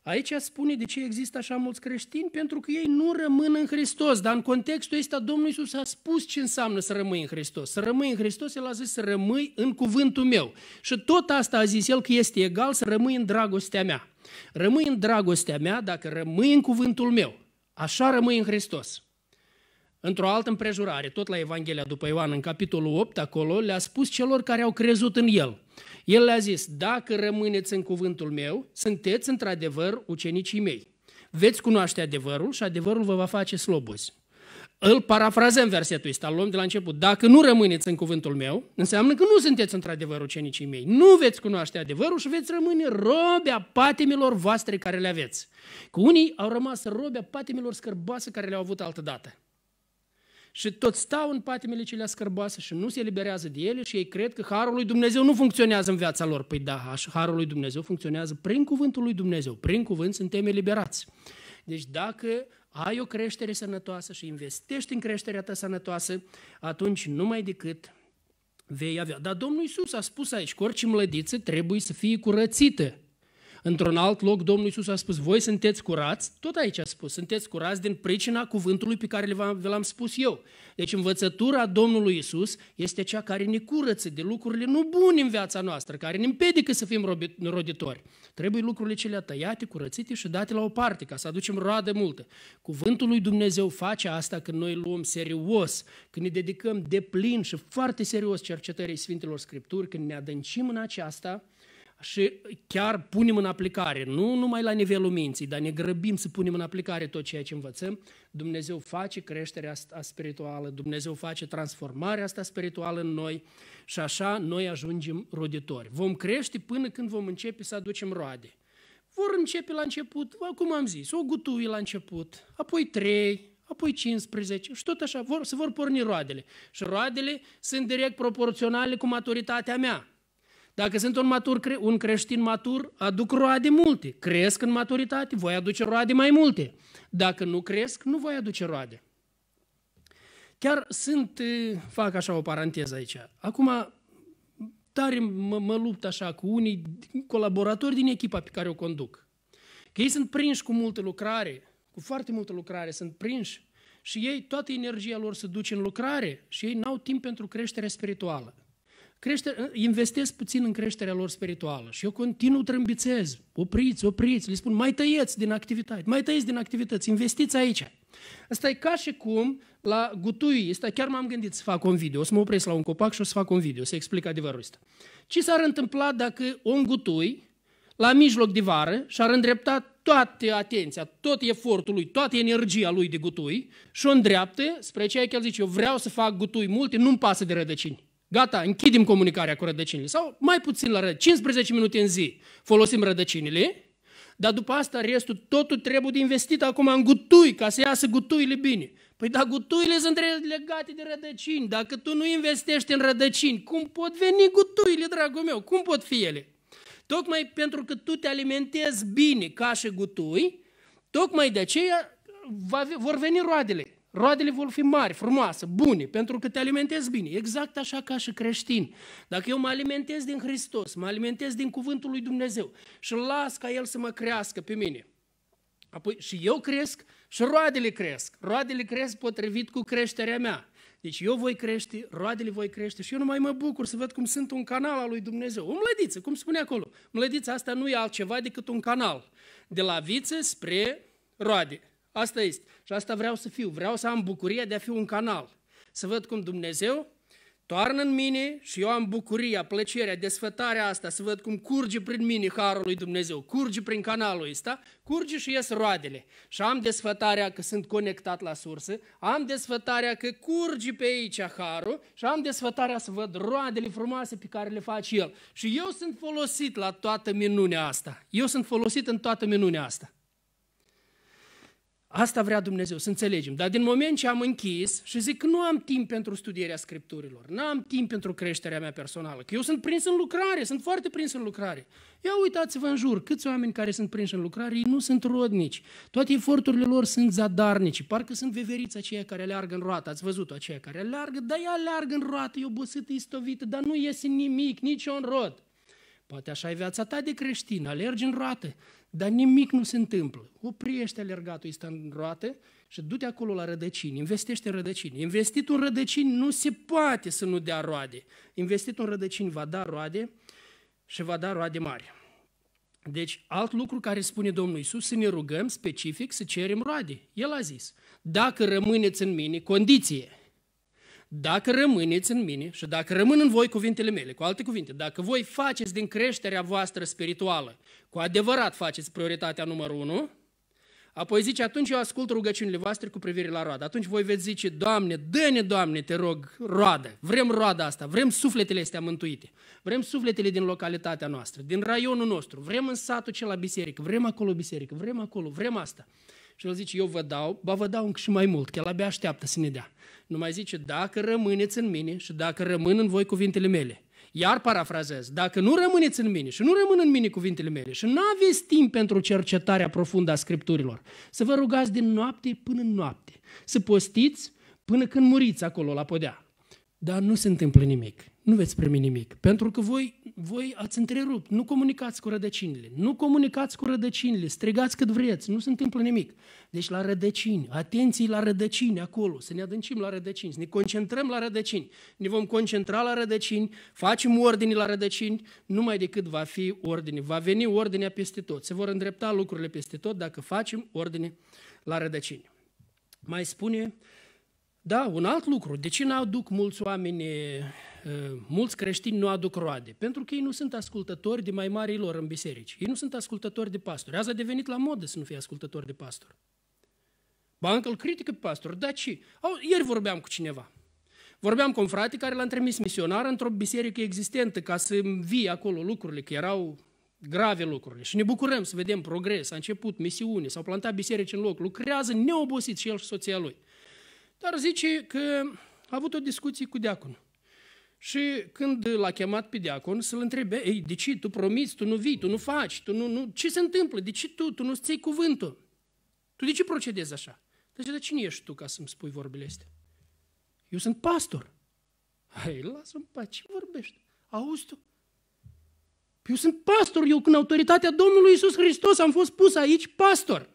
Aici spune de ce există așa mulți creștini, pentru că ei nu rămân în Hristos, dar în contextul ăsta Domnul Iisus a spus ce înseamnă să rămâi în Hristos. Să rămâi în Hristos, El a zis să rămâi în cuvântul meu. Și tot asta a zis El că este egal să rămâi în dragostea mea. Rămâi în dragostea mea dacă rămâi în cuvântul meu. Așa rămâi în Hristos într-o altă împrejurare, tot la Evanghelia după Ioan, în capitolul 8, acolo, le-a spus celor care au crezut în el. El le-a zis, dacă rămâneți în cuvântul meu, sunteți într-adevăr ucenicii mei. Veți cunoaște adevărul și adevărul vă va face slobozi. Îl parafrazăm versetul ăsta, îl luăm de la început. Dacă nu rămâneți în cuvântul meu, înseamnă că nu sunteți într-adevăr ucenicii mei. Nu veți cunoaște adevărul și veți rămâne robea patimilor voastre care le aveți. Că unii au rămas robea patimilor scârboase care le-au avut altădată și tot stau în patimele cele scârboase și nu se eliberează de ele și ei cred că Harul lui Dumnezeu nu funcționează în viața lor. Păi da, Harul lui Dumnezeu funcționează prin cuvântul lui Dumnezeu. Prin cuvânt suntem eliberați. Deci dacă ai o creștere sănătoasă și investești în creșterea ta sănătoasă, atunci numai decât vei avea. Dar Domnul Isus a spus aici că orice mlădiță trebuie să fie curățită. Într-un alt loc, Domnul Iisus a spus, voi sunteți curați, tot aici a spus, sunteți curați din pricina cuvântului pe care vi l-am spus eu. Deci învățătura Domnului Iisus este cea care ne curăță de lucrurile nu bune în viața noastră, care ne împiedică să fim roditori. Trebuie lucrurile cele tăiate, curățite și date la o parte, ca să aducem roadă multă. Cuvântul lui Dumnezeu face asta când noi luăm serios, când ne dedicăm de plin și foarte serios cercetării Sfintelor Scripturi, când ne adâncim în aceasta, și chiar punem în aplicare, nu numai la nivelul minții, dar ne grăbim să punem în aplicare tot ceea ce învățăm, Dumnezeu face creșterea asta spirituală, Dumnezeu face transformarea asta spirituală în noi și așa noi ajungem roditori. Vom crește până când vom începe să aducem roade. Vor începe la început, cum am zis, o gutuie la început, apoi trei, apoi 15 și tot așa, vor, se vor porni roadele. Și roadele sunt direct proporționale cu maturitatea mea. Dacă sunt un, matur, un creștin matur, aduc roade multe. Cresc în maturitate, voi aduce roade mai multe. Dacă nu cresc, nu voi aduce roade. Chiar sunt, fac așa o paranteză aici. Acum, tare mă, mă lupt așa cu unii colaboratori din echipa pe care o conduc. Că ei sunt prinși cu multă lucrare, cu foarte multă lucrare, sunt prinși și ei, toată energia lor se duce în lucrare și ei n-au timp pentru creștere spirituală crește, investesc puțin în creșterea lor spirituală și eu continuu trâmbițez, opriți, opriți, le spun mai tăieți din activitate, mai tăieți din activități, investiți aici. Asta e ca și cum la gutui, ăsta chiar m-am gândit să fac un video, o să mă opresc la un copac și o să fac un video, să explic adevărul ăsta. Ce s-ar întâmpla dacă un gutui, la mijloc de vară, și-ar îndrepta toată atenția, tot efortul lui, toată energia lui de gutui și o îndreaptă spre ceea ce el zice, eu vreau să fac gutui multe, nu-mi pasă de rădăcini. Gata, închidem comunicarea cu rădăcinile. Sau mai puțin la rădăcini, 15 minute în zi folosim rădăcinile, dar după asta restul, totul trebuie investit acum în gutui, ca să iasă gutuile bine. Păi da, gutuile sunt legate de rădăcini. Dacă tu nu investești în rădăcini, cum pot veni gutuile, dragul meu? Cum pot fi ele? Tocmai pentru că tu te alimentezi bine ca și gutui, tocmai de aceea vor veni roadele roadele vor fi mari, frumoase, bune, pentru că te alimentezi bine. Exact așa ca și creștini. Dacă eu mă alimentez din Hristos, mă alimentez din cuvântul lui Dumnezeu și las ca El să mă crească pe mine, apoi și eu cresc și roadele cresc. Roadele cresc potrivit cu creșterea mea. Deci eu voi crește, roadele voi crește și eu nu mai mă bucur să văd cum sunt un canal al lui Dumnezeu. O mlădiță, cum spune acolo. Mlădița asta nu e altceva decât un canal. De la viță spre roade. Asta este. Și asta vreau să fiu. Vreau să am bucuria de a fi un canal. Să văd cum Dumnezeu toarnă în mine și eu am bucuria, plăcerea, desfătarea asta, să văd cum curge prin mine harul lui Dumnezeu, curge prin canalul ăsta, curge și ies roadele. Și am desfătarea că sunt conectat la sursă, am desfătarea că curge pe aici harul și am desfătarea să văd roadele frumoase pe care le face el. Și eu sunt folosit la toată minunea asta. Eu sunt folosit în toată minunea asta. Asta vrea Dumnezeu, să înțelegem. Dar din moment ce am închis și zic că nu am timp pentru studierea Scripturilor, nu am timp pentru creșterea mea personală, că eu sunt prins în lucrare, sunt foarte prins în lucrare. Ia uitați-vă în jur, câți oameni care sunt prinși în lucrare, ei nu sunt rodnici. Toate eforturile lor sunt zadarnici, parcă sunt veveriți aceia care leargă în roată, ați văzut aceia care leargă, dar ea leargă în roată, e obosită, stovită, dar nu iese nimic, nici un rod. Poate așa e viața ta de creștin, alergi în roată, dar nimic nu se întâmplă. Oprește alergatul ăsta în roată și du-te acolo la rădăcini, investește în rădăcini. Investit în rădăcini nu se poate să nu dea roade. Investit în rădăcini va da roade și va da roade mari. Deci, alt lucru care spune Domnul Isus, să ne rugăm specific să cerem roade. El a zis, dacă rămâneți în mine, condiție – dacă rămâneți în mine și dacă rămân în voi cuvintele mele, cu alte cuvinte, dacă voi faceți din creșterea voastră spirituală, cu adevărat faceți prioritatea numărul unu, apoi zice, atunci eu ascult rugăciunile voastre cu privire la roadă. Atunci voi veți zice, Doamne, dă-ne, Doamne, te rog, roadă. Vrem roada asta, vrem sufletele astea mântuite. Vrem sufletele din localitatea noastră, din raionul nostru. Vrem în satul cel la biserică, vrem acolo biserică, vrem acolo, vrem asta. Și el zice, eu vă dau, ba vă dau încă și mai mult, că el abia așteaptă să ne dea. Nu mai zice, dacă rămâneți în mine și dacă rămân în voi cuvintele mele. Iar parafrazez, dacă nu rămâneți în mine și nu rămân în mine cuvintele mele și nu aveți timp pentru cercetarea profundă a Scripturilor, să vă rugați din noapte până în noapte, să postiți până când muriți acolo la podea. Dar nu se întâmplă nimic, nu veți primi nimic, pentru că voi voi ați întrerupt, nu comunicați cu rădăcinile, nu comunicați cu rădăcinile, strigați cât vreți, nu se întâmplă nimic. Deci la rădăcini, atenție la rădăcini acolo, să ne adâncim la rădăcini, să ne concentrăm la rădăcini, ne vom concentra la rădăcini, facem ordini la rădăcini, numai decât va fi ordine, va veni ordinea peste tot, se vor îndrepta lucrurile peste tot dacă facem ordine la rădăcini. Mai spune, da, un alt lucru, de ce n-aduc mulți oameni Eh, mulți creștini nu aduc roade, pentru că ei nu sunt ascultători de mai marii lor în biserici. Ei nu sunt ascultători de pastori. Azi a devenit la modă să nu fie ascultători de pastor. Ba încă îl critică pe pastor. Dar ce? Au, ieri vorbeam cu cineva. Vorbeam cu un frate care l-a trimis misionar într-o biserică existentă ca să vie acolo lucrurile, că erau grave lucrurile. Și ne bucurăm să vedem progres, a început misiune, s-au plantat biserici în loc, lucrează neobosit și el și soția lui. Dar zice că a avut o discuție cu deaconul. Și când l-a chemat pe diacon să-l întrebe, ei, de ce tu promiți, tu nu vii, tu nu faci, tu nu, nu... ce se întâmplă, de ce tu, tu nu-ți ții cuvântul? Tu de ce procedezi așa? Deci, de cine ești tu ca să-mi spui vorbele astea? Eu sunt pastor. Hai, lasă-mi pace, ce vorbești? Auzi tu? Păi eu sunt pastor, eu când autoritatea Domnului Isus Hristos am fost pus aici pastor.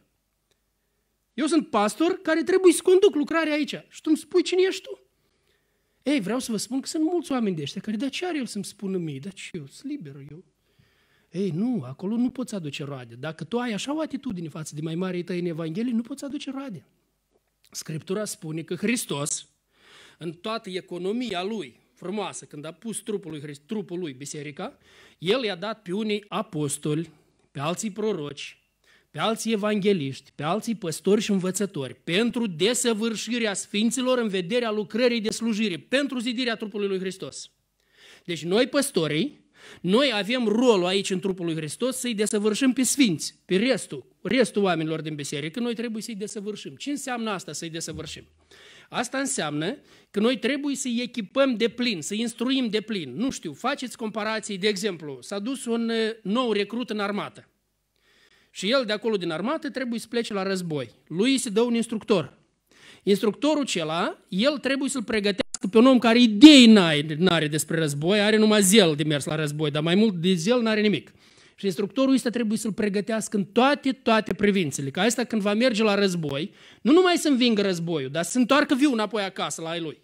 Eu sunt pastor care trebuie să conduc lucrarea aici. Și tu îmi spui cine ești tu? Ei, vreau să vă spun că sunt mulți oameni de ăștia care, dar ce are el să-mi spună mie? Dar ce eu? Sunt liber eu. Ei, nu, acolo nu poți aduce roade. Dacă tu ai așa o atitudine față de mai mare tăi în Evanghelie, nu poți aduce roade. Scriptura spune că Hristos, în toată economia lui, frumoasă, când a pus trupul lui, Hristos, trupul lui biserica, el i-a dat pe unii apostoli, pe alții proroci, pe alții evangeliști, pe alții păstori și învățători, pentru desăvârșirea sfinților în vederea lucrării de slujire, pentru zidirea trupului lui Hristos. Deci noi păstorii, noi avem rolul aici în trupul lui Hristos să-i desăvârșim pe sfinți, pe restul, restul oamenilor din biserică, noi trebuie să-i desăvârșim. Ce înseamnă asta să-i desăvârșim? Asta înseamnă că noi trebuie să-i echipăm de plin, să-i instruim de plin. Nu știu, faceți comparații, de exemplu, s-a dus un uh, nou recrut în armată. Și el de acolo din armată trebuie să plece la război. Lui se dă un instructor. Instructorul acela, el trebuie să-l pregătească pe un om care idei n-are despre război, are numai zel de mers la război, dar mai mult de zel n-are nimic. Și instructorul ăsta trebuie să-l pregătească în toate, toate privințele. Ca asta când va merge la război, nu numai să învingă războiul, dar să întoarcă viu înapoi acasă la ai lui.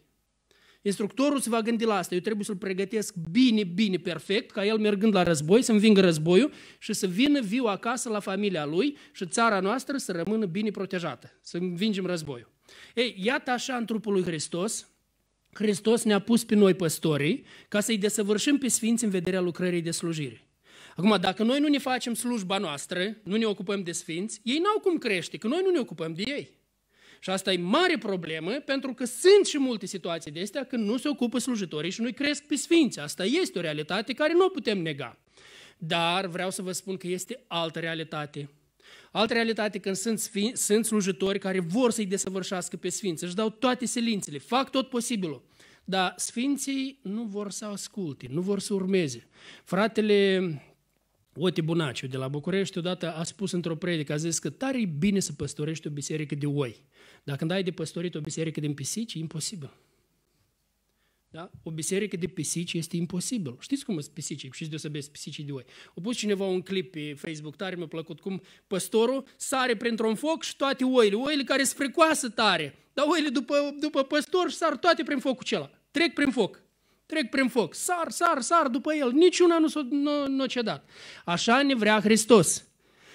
Instructorul se va gândi la asta. Eu trebuie să-l pregătesc bine, bine, perfect, ca el mergând la război, să învingă războiul și să vină viu acasă la familia lui și țara noastră să rămână bine protejată, să învingem războiul. Ei, iată așa în trupul lui Hristos, Hristos ne-a pus pe noi păstorii ca să-i desăvârșim pe sfinți în vederea lucrării de slujire. Acum, dacă noi nu ne facem slujba noastră, nu ne ocupăm de sfinți, ei n-au cum crește, că noi nu ne ocupăm de ei. Și asta e mare problemă, pentru că sunt și multe situații de astea când nu se ocupă slujitorii și nu-i cresc pe sfinți. Asta este o realitate care nu o putem nega. Dar vreau să vă spun că este altă realitate. Altă realitate când sunt, sunt slujitori care vor să-i desăvârșească pe sfinți, își dau toate silințele, fac tot posibilul. Dar sfinții nu vor să asculte, nu vor să urmeze. Fratele Oti Bunaciu de la București odată a spus într-o predică, a zis că tare e bine să păstorești o biserică de oi. Dar când ai de păstorit o biserică din pisici, e imposibil. Da? O biserică de pisici este imposibil. Știți cum sunt pisicii? Știți deosebesc pisicii de oi. O pus cineva un clip pe Facebook, tare mi-a plăcut, cum păstorul sare printr-un foc și toate oile, oile care sunt fricoasă tare, dar oile după, după păstor și sar toate prin focul acela. Trec prin foc. Trec prin foc, sar, sar, sar după el, niciuna nu s-a n-o, cedat. Așa ne vrea Hristos.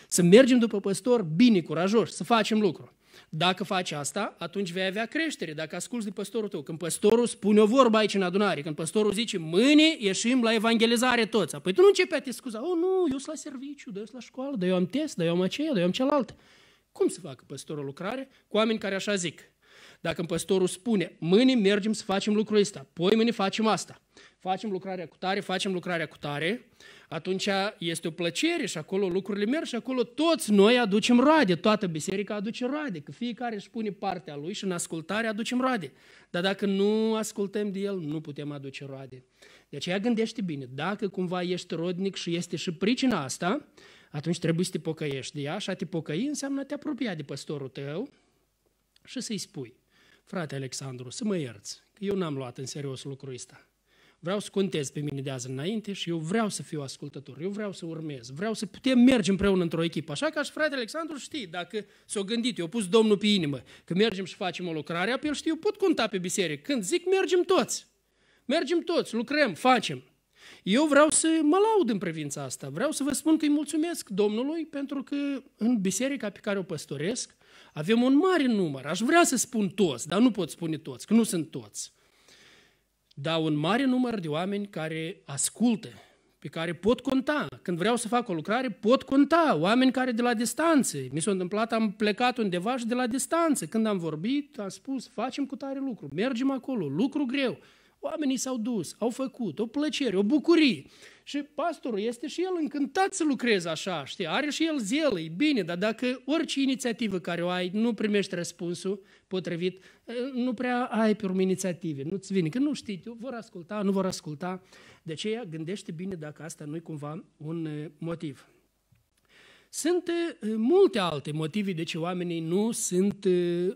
Să mergem după păstor bine, curajoși, să facem lucru. Dacă faci asta, atunci vei avea creștere, dacă asculți de păstorul tău. Când păstorul spune o vorbă aici în adunare, când păstorul zice, mâine ieșim la evangelizare toți. Apoi tu nu începi a te scuza, oh, nu, eu sunt la serviciu, dar eu sunt la școală, dar eu am test, dar eu am aceea, dar eu am cealaltă. Cum să facă păstorul lucrare cu oameni care așa zic? Dacă păstorul spune, mâine mergem să facem lucrul ăsta, poi mâine facem asta, facem lucrarea cu tare, facem lucrarea cu tare, atunci este o plăcere și acolo lucrurile merg și acolo toți noi aducem roade, toată biserica aduce roade, că fiecare își pune partea lui și în ascultare aducem roade. Dar dacă nu ascultăm de el, nu putem aduce roade. Deci aceea gândește bine, dacă cumva ești rodnic și este și pricina asta, atunci trebuie să te pocăiești de ea și a te pocăi înseamnă a te apropia de păstorul tău și să-i spui frate Alexandru, să mă ierți, că eu n-am luat în serios lucrul ăsta. Vreau să contez pe mine de azi înainte și eu vreau să fiu ascultător, eu vreau să urmez, vreau să putem merge împreună într-o echipă. Așa că și frate Alexandru știi, dacă s-o gândit, eu pus Domnul pe inimă, că mergem și facem o lucrare, apel știu, pot conta pe biserică. Când zic, mergem toți. Mergem toți, lucrăm, facem. Eu vreau să mă laud în privința asta. Vreau să vă spun că îi mulțumesc Domnului pentru că în biserica pe care o păstoresc, avem un mare număr. Aș vrea să spun toți, dar nu pot spune toți, că nu sunt toți. Dar un mare număr de oameni care ascultă, pe care pot conta. Când vreau să fac o lucrare, pot conta. Oameni care de la distanță. Mi s-a întâmplat, am plecat undeva și de la distanță. Când am vorbit, am spus, facem cu tare lucru, mergem acolo, lucru greu. Oamenii s-au dus, au făcut, o plăcere, o bucurie. Și pastorul este și el încântat să lucreze așa, știi, are și el zele, e bine, dar dacă orice inițiativă care o ai nu primești răspunsul potrivit, eh, nu prea ai pe urmă inițiative, nu-ți vine, că nu știi, vor asculta, nu vor asculta, de aceea gândește bine dacă asta nu-i cumva un eh, motiv. Sunt eh, multe alte motive de ce oamenii nu sunt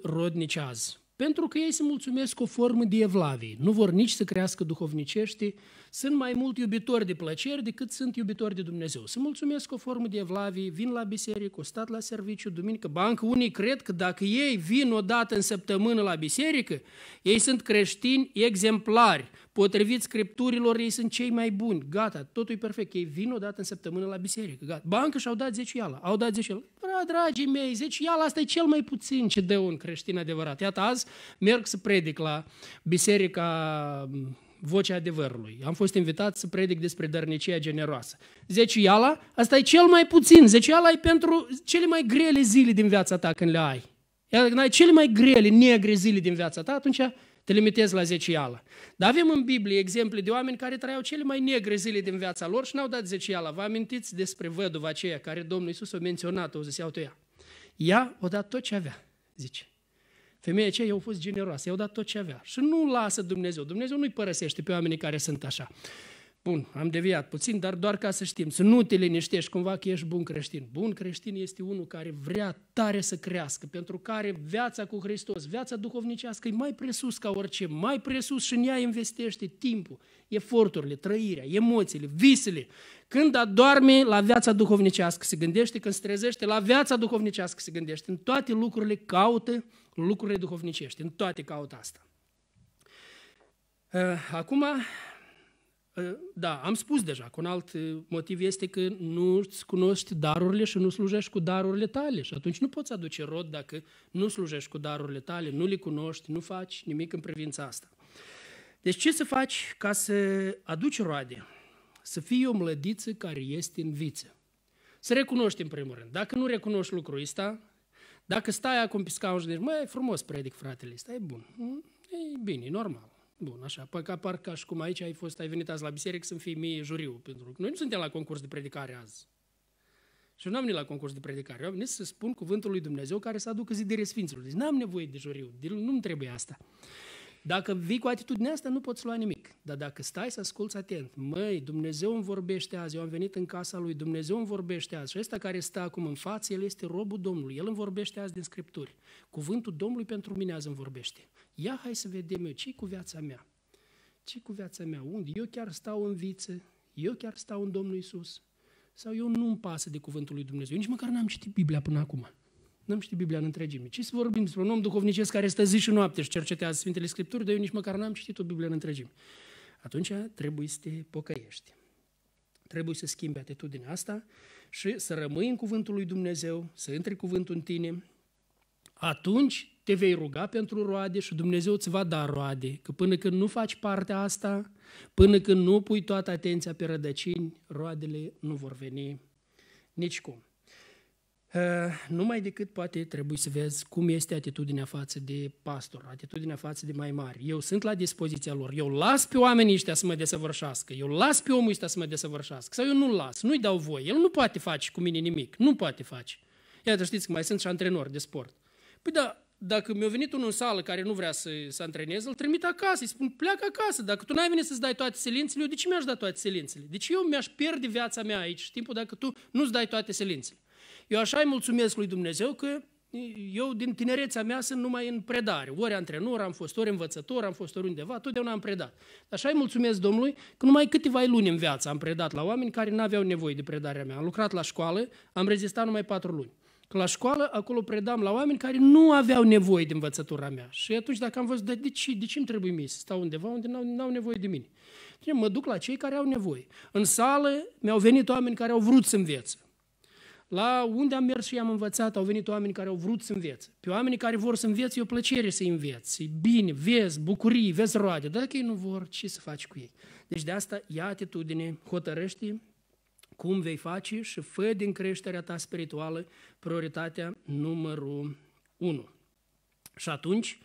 rodnici azi. Pentru că ei se mulțumesc cu o formă de evlavie. Nu vor nici să crească duhovnicești, sunt mai mult iubitori de plăceri decât sunt iubitori de Dumnezeu. Se mulțumesc cu o formă de evlavie, vin la biserică, au stat la serviciu, duminică, bancă. Unii cred că dacă ei vin o dată în săptămână la biserică, ei sunt creștini exemplari – Potrivit scripturilor, ei sunt cei mai buni. Gata, totul e perfect. Ei vin o dată în săptămână la biserică. Gata. Bancă și-au dat 10 iala. Au dat 10 iala. Bra, dragii mei, 10 iala, asta e cel mai puțin ce dă un creștin adevărat. Iată, azi merg să predic la biserica vocea adevărului. Am fost invitat să predic despre dărnicia generoasă. Zeciala, asta e cel mai puțin. Zeciala e pentru cele mai grele zile din viața ta când le ai. Iar când ai cele mai grele, negre zile din viața ta, atunci te limitezi la zecială. Dar avem în Biblie exemple de oameni care trăiau cele mai negre zile din viața lor și n-au dat zecială. Vă amintiți despre văduva aceea care Domnul Iisus a menționat, o zicea tu ea. Ea o dat tot ce avea, zice. Femeia aceea i-a fost generoasă, i-a dat tot ce avea. Și nu lasă Dumnezeu. Dumnezeu nu-i părăsește pe oamenii care sunt așa. Bun, am deviat puțin, dar doar ca să știm, să nu te liniștești cumva că ești bun creștin. Bun creștin este unul care vrea tare să crească, pentru care viața cu Hristos, viața duhovnicească e mai presus ca orice, mai presus și în ea investește timpul, eforturile, trăirea, emoțiile, visele. Când adorme la viața duhovnicească se gândește, când se trezește la viața duhovnicească se gândește. În toate lucrurile caută lucrurile duhovnicești, în toate caută asta. Ă, acum, Ă, da, am spus deja că un alt ă, motiv este că nu-ți cunoști darurile și nu slujești cu darurile tale și atunci nu poți aduce rod dacă nu slujești cu darurile tale, nu le cunoști, nu faci nimic în privința asta. Deci ce să faci ca să aduci roade? Să fii o mlădiță care este în viță. Să recunoști în primul rând. Dacă nu recunoști lucrul ăsta, dacă stai acum pe scaun și zici, măi, frumos predic fratele ăsta, e bun. Mm, e bine, e normal. Bun, așa, păi ca parcă și cum aici ai fost, ai venit azi la biserică să-mi fii mie juriu, pentru că noi nu suntem la concurs de predicare azi. Și nu am venit la concurs de predicare, eu am venit să spun cuvântul lui Dumnezeu care să aducă zidere Sfinților. Deci n-am nevoie de juriu, deci nu-mi trebuie asta. Dacă vii cu atitudinea asta, nu poți lua nimic. Dar dacă stai să asculți atent, măi, Dumnezeu îmi vorbește azi, eu am venit în casa lui, Dumnezeu îmi vorbește azi. Și ăsta care stă acum în față, el este robul Domnului, el îmi vorbește azi din Scripturi. Cuvântul Domnului pentru mine azi îmi vorbește. Ia hai să vedem eu ce cu viața mea. ce cu viața mea? Unde? Eu chiar stau în viță, eu chiar stau în Domnul Isus. Sau eu nu-mi pasă de cuvântul lui Dumnezeu. Nici măcar n-am citit Biblia până acum. N-am citit Biblia în întregime. Ce să vorbim despre un om duhovnicesc care stă zi și noapte și cercetează Sfintele Scripturi, dar eu nici măcar n-am citit o Biblie în întregime. Atunci trebuie să te pocăiești. Trebuie să schimbi atitudinea asta și să rămâi în cuvântul lui Dumnezeu, să intri cuvântul în tine. Atunci te vei ruga pentru roade și Dumnezeu îți va da roade. Că până când nu faci partea asta, până când nu pui toată atenția pe rădăcini, roadele nu vor veni nicicum. Ă, numai decât poate trebuie să vezi cum este atitudinea față de pastor, atitudinea față de mai mari. Eu sunt la dispoziția lor, eu las pe oamenii ăștia să mă desăvârșească, eu las pe omul ăsta să mă desăvârșească sau eu nu-l las, nu-i dau voie, el nu poate face cu mine nimic, nu poate face. Iată, știți că mai sunt și antrenori de sport. Păi da, dacă mi-a venit unul în sală care nu vrea să se antreneze, îl trimit acasă, îi spun, pleacă acasă, dacă tu n-ai venit să-ți dai toate silințele, eu de ce mi-aș da toate silințele? De ce eu mi-aș pierde viața mea aici, timpul dacă tu nu-ți dai toate silințele? Eu așa îi mulțumesc lui Dumnezeu că eu din tinerețea mea sunt numai în predare. Ori antrenor am fost, ori învățător, am fost ori undeva, totdeauna am predat. Așa îi mulțumesc Domnului că numai câteva luni în viață am predat la oameni care nu aveau nevoie de predarea mea. Am lucrat la școală, am rezistat numai patru luni. Că la școală, acolo predam la oameni care nu aveau nevoie de învățătura mea. Și atunci dacă am văzut, de, de ce, de ce îmi trebuie mie să stau undeva unde nu au nevoie de mine? mă duc la cei care au nevoie. În sală mi-au venit oameni care au vrut să învețe. La unde am mers și am învățat, au venit oameni care au vrut să învețe. Pe oamenii care vor să învețe, e o plăcere să înveți. E bine, vezi bucurii, vezi roade. Dacă ei nu vor, ce să faci cu ei? Deci de asta ia atitudine, hotărăște cum vei face și fă din creșterea ta spirituală prioritatea numărul 1. Și atunci,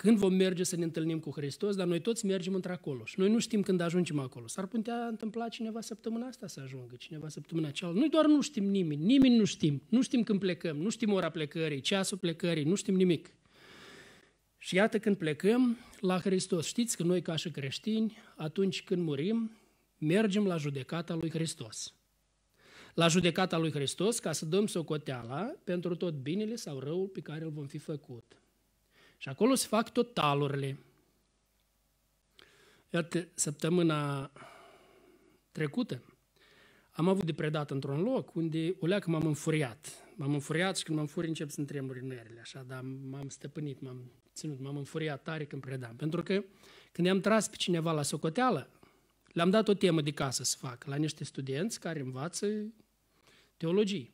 când vom merge să ne întâlnim cu Hristos, dar noi toți mergem într-acolo și noi nu știm când ajungem acolo. S-ar putea întâmpla cineva săptămâna asta să ajungă, cineva săptămâna cealaltă. Noi doar nu știm nimeni, nimeni nu știm. Nu știm când plecăm, nu știm ora plecării, ceasul plecării, nu știm nimic. Și iată când plecăm la Hristos. Știți că noi ca și creștini, atunci când murim, mergem la judecata lui Hristos. La judecata lui Hristos ca să dăm socoteala pentru tot binele sau răul pe care îl vom fi făcut. Și acolo se fac totalurile. Iată, săptămâna trecută am avut de predat într-un loc unde o leacă m-am înfuriat. M-am înfuriat și când am înfuriat, încep să-mi tremur nările, așa, dar m-am stăpânit, m-am ținut, m-am înfuriat tare când predam. Pentru că când am tras pe cineva la socoteală, le-am dat o temă de casă să fac la niște studenți care învață teologie.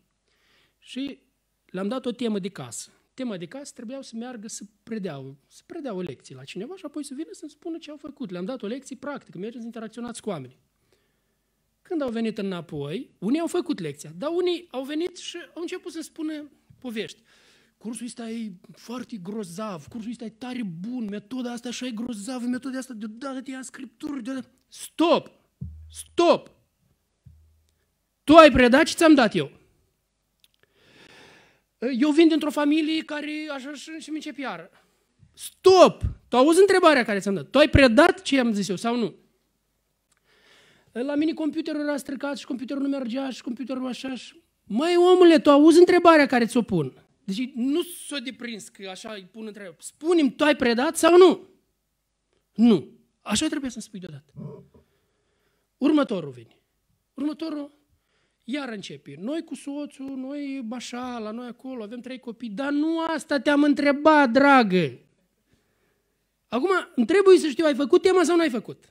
Și le-am dat o temă de casă temă de casă, trebuiau să meargă să predeau, să predea o lecție la cineva și apoi să vină să-mi spună ce au făcut. Le-am dat o lecție practică, mergeți să interacționați cu oamenii. Când au venit înapoi, unii au făcut lecția, dar unii au venit și au început să spună povești. Cursul ăsta e foarte grozav, cursul ăsta e tare bun, metoda asta așa e grozavă, metoda asta deodată te ia scripturi, de... Stop! Stop! Tu ai predat ce ți-am dat eu. Ă, eu vin dintr-o familie care așa și mi încep iară. Stop! Tu auzi întrebarea care ți-am dat. Tu ai predat ce am zis eu sau nu? Ă, la mine computerul era stricat și computerul nu mergea și computerul așa și... Măi, omule, tu auzi întrebarea care ți-o pun. Deci nu s-o deprins că așa îi pun întrebarea. spune tu ai predat sau nu? Nu. Așa trebuie să-mi spui deodată. Următorul vine. Următorul iar începi. Noi cu soțul, noi așa, la noi acolo, avem trei copii. Dar nu asta te-am întrebat, dragă. Acum, îmi trebuie să știu, ai făcut tema sau nu ai făcut?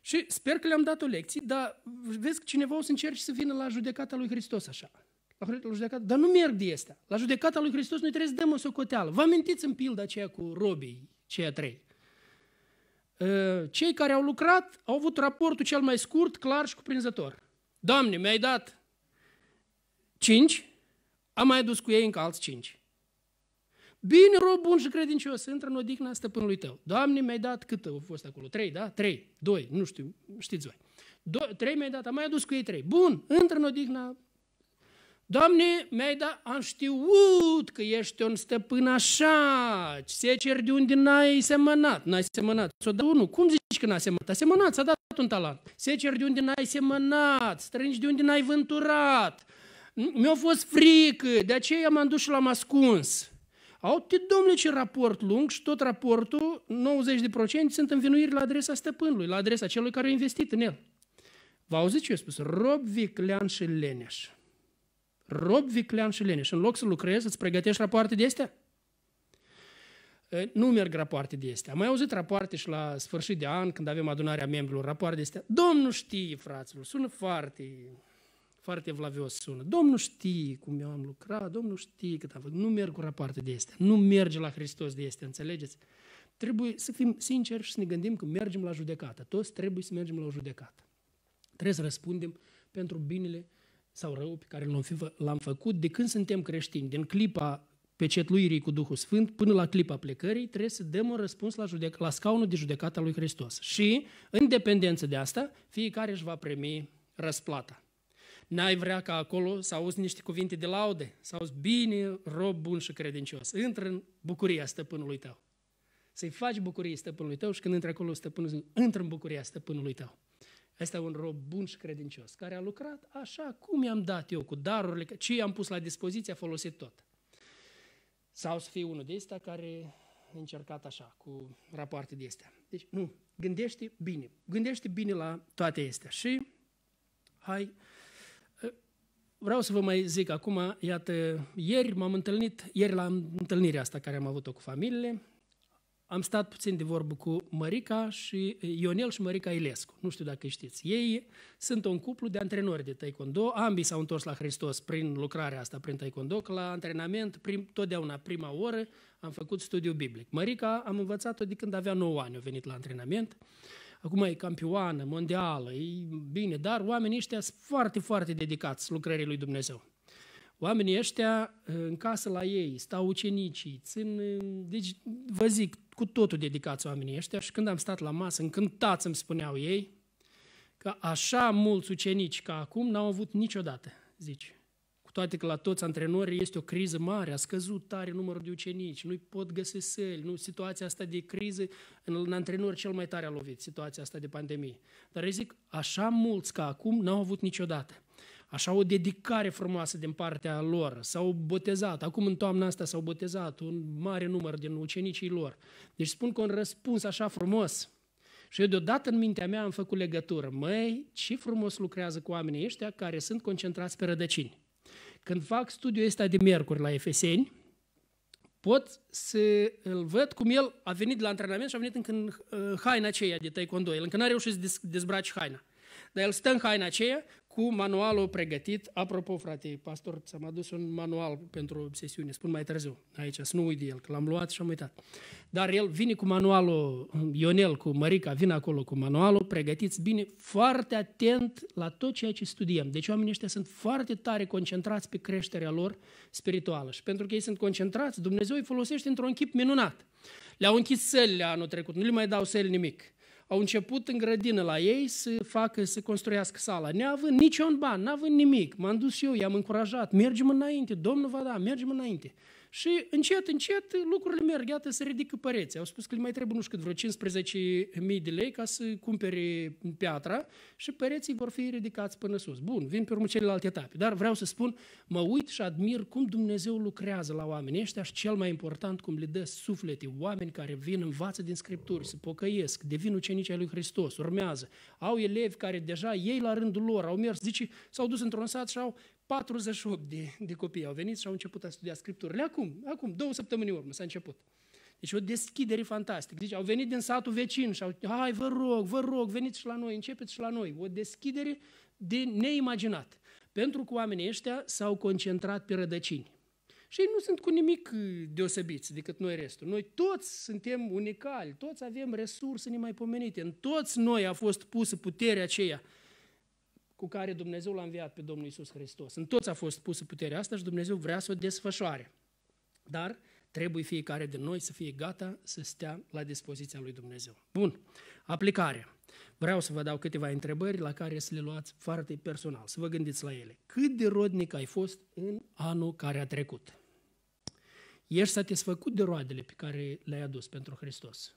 Și sper că le-am dat o lecție, dar vezi că cineva o să încerci să vină la judecata lui Hristos așa. La, judecata, dar nu merg de asta. La judecata lui Hristos noi trebuie să dăm o socoteală. Vă amintiți în pilda aceea cu robii, cei trei. Ă, cei care au lucrat au avut raportul cel mai scurt, clar și cuprinzător. Doamne, mi-ai dat cinci, am mai adus cu ei încă alți cinci. Bine, rob bun și credincios, intră în odihna stăpânului tău. Doamne, mi-ai dat cât au fost acolo? Trei, da? Trei, doi, nu știu, știți voi. Do- trei mi-ai dat, am mai adus cu ei trei. Bun, intră în odihna Doamne, mi-ai dat, am știut că ești un stăpân așa, se ceri de unde n-ai semănat, n-ai semănat, s-o dat unul, cum zici că n ai semănat? A semănat, s-a dat un talent. Se ceri de unde n-ai semănat, strângi de unde n-ai vânturat. Mi-a fost frică, de aceea m-am dus și l-am ascuns. Au te domnule ce raport lung și tot raportul, 90% sunt învinuiri la adresa stăpânului, la adresa celui care a investit în el. v zis ce a spus? Rob viclean și leneș rob viclean și leneș. În loc să lucrezi, îți pregătești rapoarte de astea? Nu merg rapoarte de astea. Am mai auzit rapoarte și la sfârșit de an, când avem adunarea membrilor, rapoarte de astea. Domnul știe, fraților, sună foarte, foarte vlavios sună. Domnul știe cum eu am lucrat, Domnul știe cât am făcut. Nu merg cu rapoarte de astea. Nu merge la Hristos de astea, înțelegeți? Trebuie să fim sinceri și să ne gândim că mergem la judecată. Toți trebuie să mergem la o judecată. Trebuie să răspundem pentru binele sau rău pe care l-am făcut de când suntem creștini, din clipa pecetluirii cu Duhul Sfânt până la clipa plecării, trebuie să dăm un răspuns la, judec- la scaunul de judecată al lui Hristos. Și, în dependență de asta, fiecare își va primi răsplata. N-ai vrea ca acolo să auzi niște cuvinte de laude, să auzi bine, rob bun și credincios. Intră în bucuria stăpânului tău. Să-i faci bucurie stăpânului tău și când intri acolo stăpânul, intră în bucuria stăpânului tău. Asta e un rob bun și credincios, care a lucrat așa cum i-am dat eu, cu darurile, ce i-am pus la dispoziție, a folosit tot. Sau să fie unul de ăsta care a încercat așa, cu rapoarte de astea. Deci, nu, gândește bine. Gândește bine la toate astea. Și hai, eh, vreau să vă mai zic acum, iată, ieri m-am întâlnit, ieri la întâlnirea asta care am avut-o cu familiile, am stat puțin de vorbă cu Mărica și eh, Ionel și Mărica Ilescu. Nu știu dacă știți. Ei sunt un cuplu de antrenori de taekwondo. Ambii s-au întors la Hristos prin lucrarea asta, prin taekwondo, că la antrenament, prim, totdeauna prima oră, am făcut studiu biblic. Mărica am învățat-o de când avea 9 ani, a venit la antrenament. Acum e campioană, mondială, e bine, dar oamenii ăștia sunt foarte, foarte dedicați lucrării lui Dumnezeu. Oamenii ăștia, eh, în casă la ei, stau ucenicii, țin, eh, deci, vă zic, cu totul dedicați oamenii ăștia și când am stat la masă, încântați îmi spuneau ei că așa mulți ucenici ca acum n-au avut niciodată, Zici. Cu toate că la toți antrenorii este o criză mare, a scăzut tare numărul de ucenici, nu-i pot găsi săli, nu, situația asta de criză, în, în antrenori cel mai tare a lovit situația asta de pandemie. Dar eu zic, așa mulți ca acum n-au avut niciodată așa o dedicare frumoasă din partea lor, s-au botezat, acum în toamna asta s-au botezat un mare număr din ucenicii lor. Deci spun că un răspuns așa frumos. Și eu deodată în mintea mea am făcut legătură. Măi, ce frumos lucrează cu oamenii ăștia care sunt concentrați pe rădăcini. Când fac studiul ăsta de miercuri la Efeseni, pot să îl văd cum el a venit la antrenament și a venit încă în uh, haina aceea de taekwondo. El încă n-a reușit să dezbraci haina. Dar el stă în haina aceea cu manualul pregătit. Apropo, frate, pastor, ți-am adus un manual pentru sesiune, spun mai târziu aici, să nu uit de el, că l-am luat și am uitat. Dar el vine cu manualul, Ionel cu Mărica vine acolo cu manualul, pregătiți bine, foarte atent la tot ceea ce studiem. Deci oamenii ăștia sunt foarte tare concentrați pe creșterea lor spirituală și pentru că ei sunt concentrați, Dumnezeu îi folosește într-un chip minunat. Le-au închis sălile anul trecut, nu le mai dau săli nimic au început în grădină la ei să facă, să construiască sala, neavând niciun ban, n-având nimic. M-am dus eu, i-am încurajat, mergem înainte, Domnul va da, mergem înainte. Și încet, încet lucrurile merg, iată, se ridică păreții. Au spus că le mai trebuie, nu știu cât, vreo 15.000 de lei ca să cumpere piatra și pereții vor fi ridicați până sus. Bun, vin pe urmă celelalte etape. Dar vreau să spun, mă uit și admir cum Dumnezeu lucrează la oameni ăștia și cel mai important, cum le dă suflete, oameni care vin, învață din Scripturi, se pocăiesc, devin ucenici ai lui Hristos, urmează. Au elevi care deja ei la rândul lor au mers, zice, s-au dus într-un sat și au 48 de, de copii au venit și au început a studia Scripturile. Acum, acum, două săptămâni urmă s-a început. Deci o deschidere fantastică. Deci au venit din satul vecin și au hai, vă rog, vă rog, veniți și la noi, începeți și la noi. O deschidere de neimaginat. Pentru că oamenii ăștia s-au concentrat pe rădăcini. Și ei nu sunt cu nimic uh, deosebiți decât noi restul. Noi toți suntem unicali, toți avem resurse nemaipomenite. În toți noi a fost pusă puterea aceea cu care Dumnezeu l-a înviat pe Domnul Isus Hristos. În toți a fost pusă puterea asta și Dumnezeu vrea să o desfășoare. Dar trebuie fiecare de noi să fie gata să stea la dispoziția lui Dumnezeu. Bun, aplicare. Vreau să vă dau câteva întrebări la care să le luați foarte personal, să vă gândiți la ele. Cât de rodnic ai fost în anul care a trecut? Ești satisfăcut de roadele pe care le-ai adus pentru Hristos?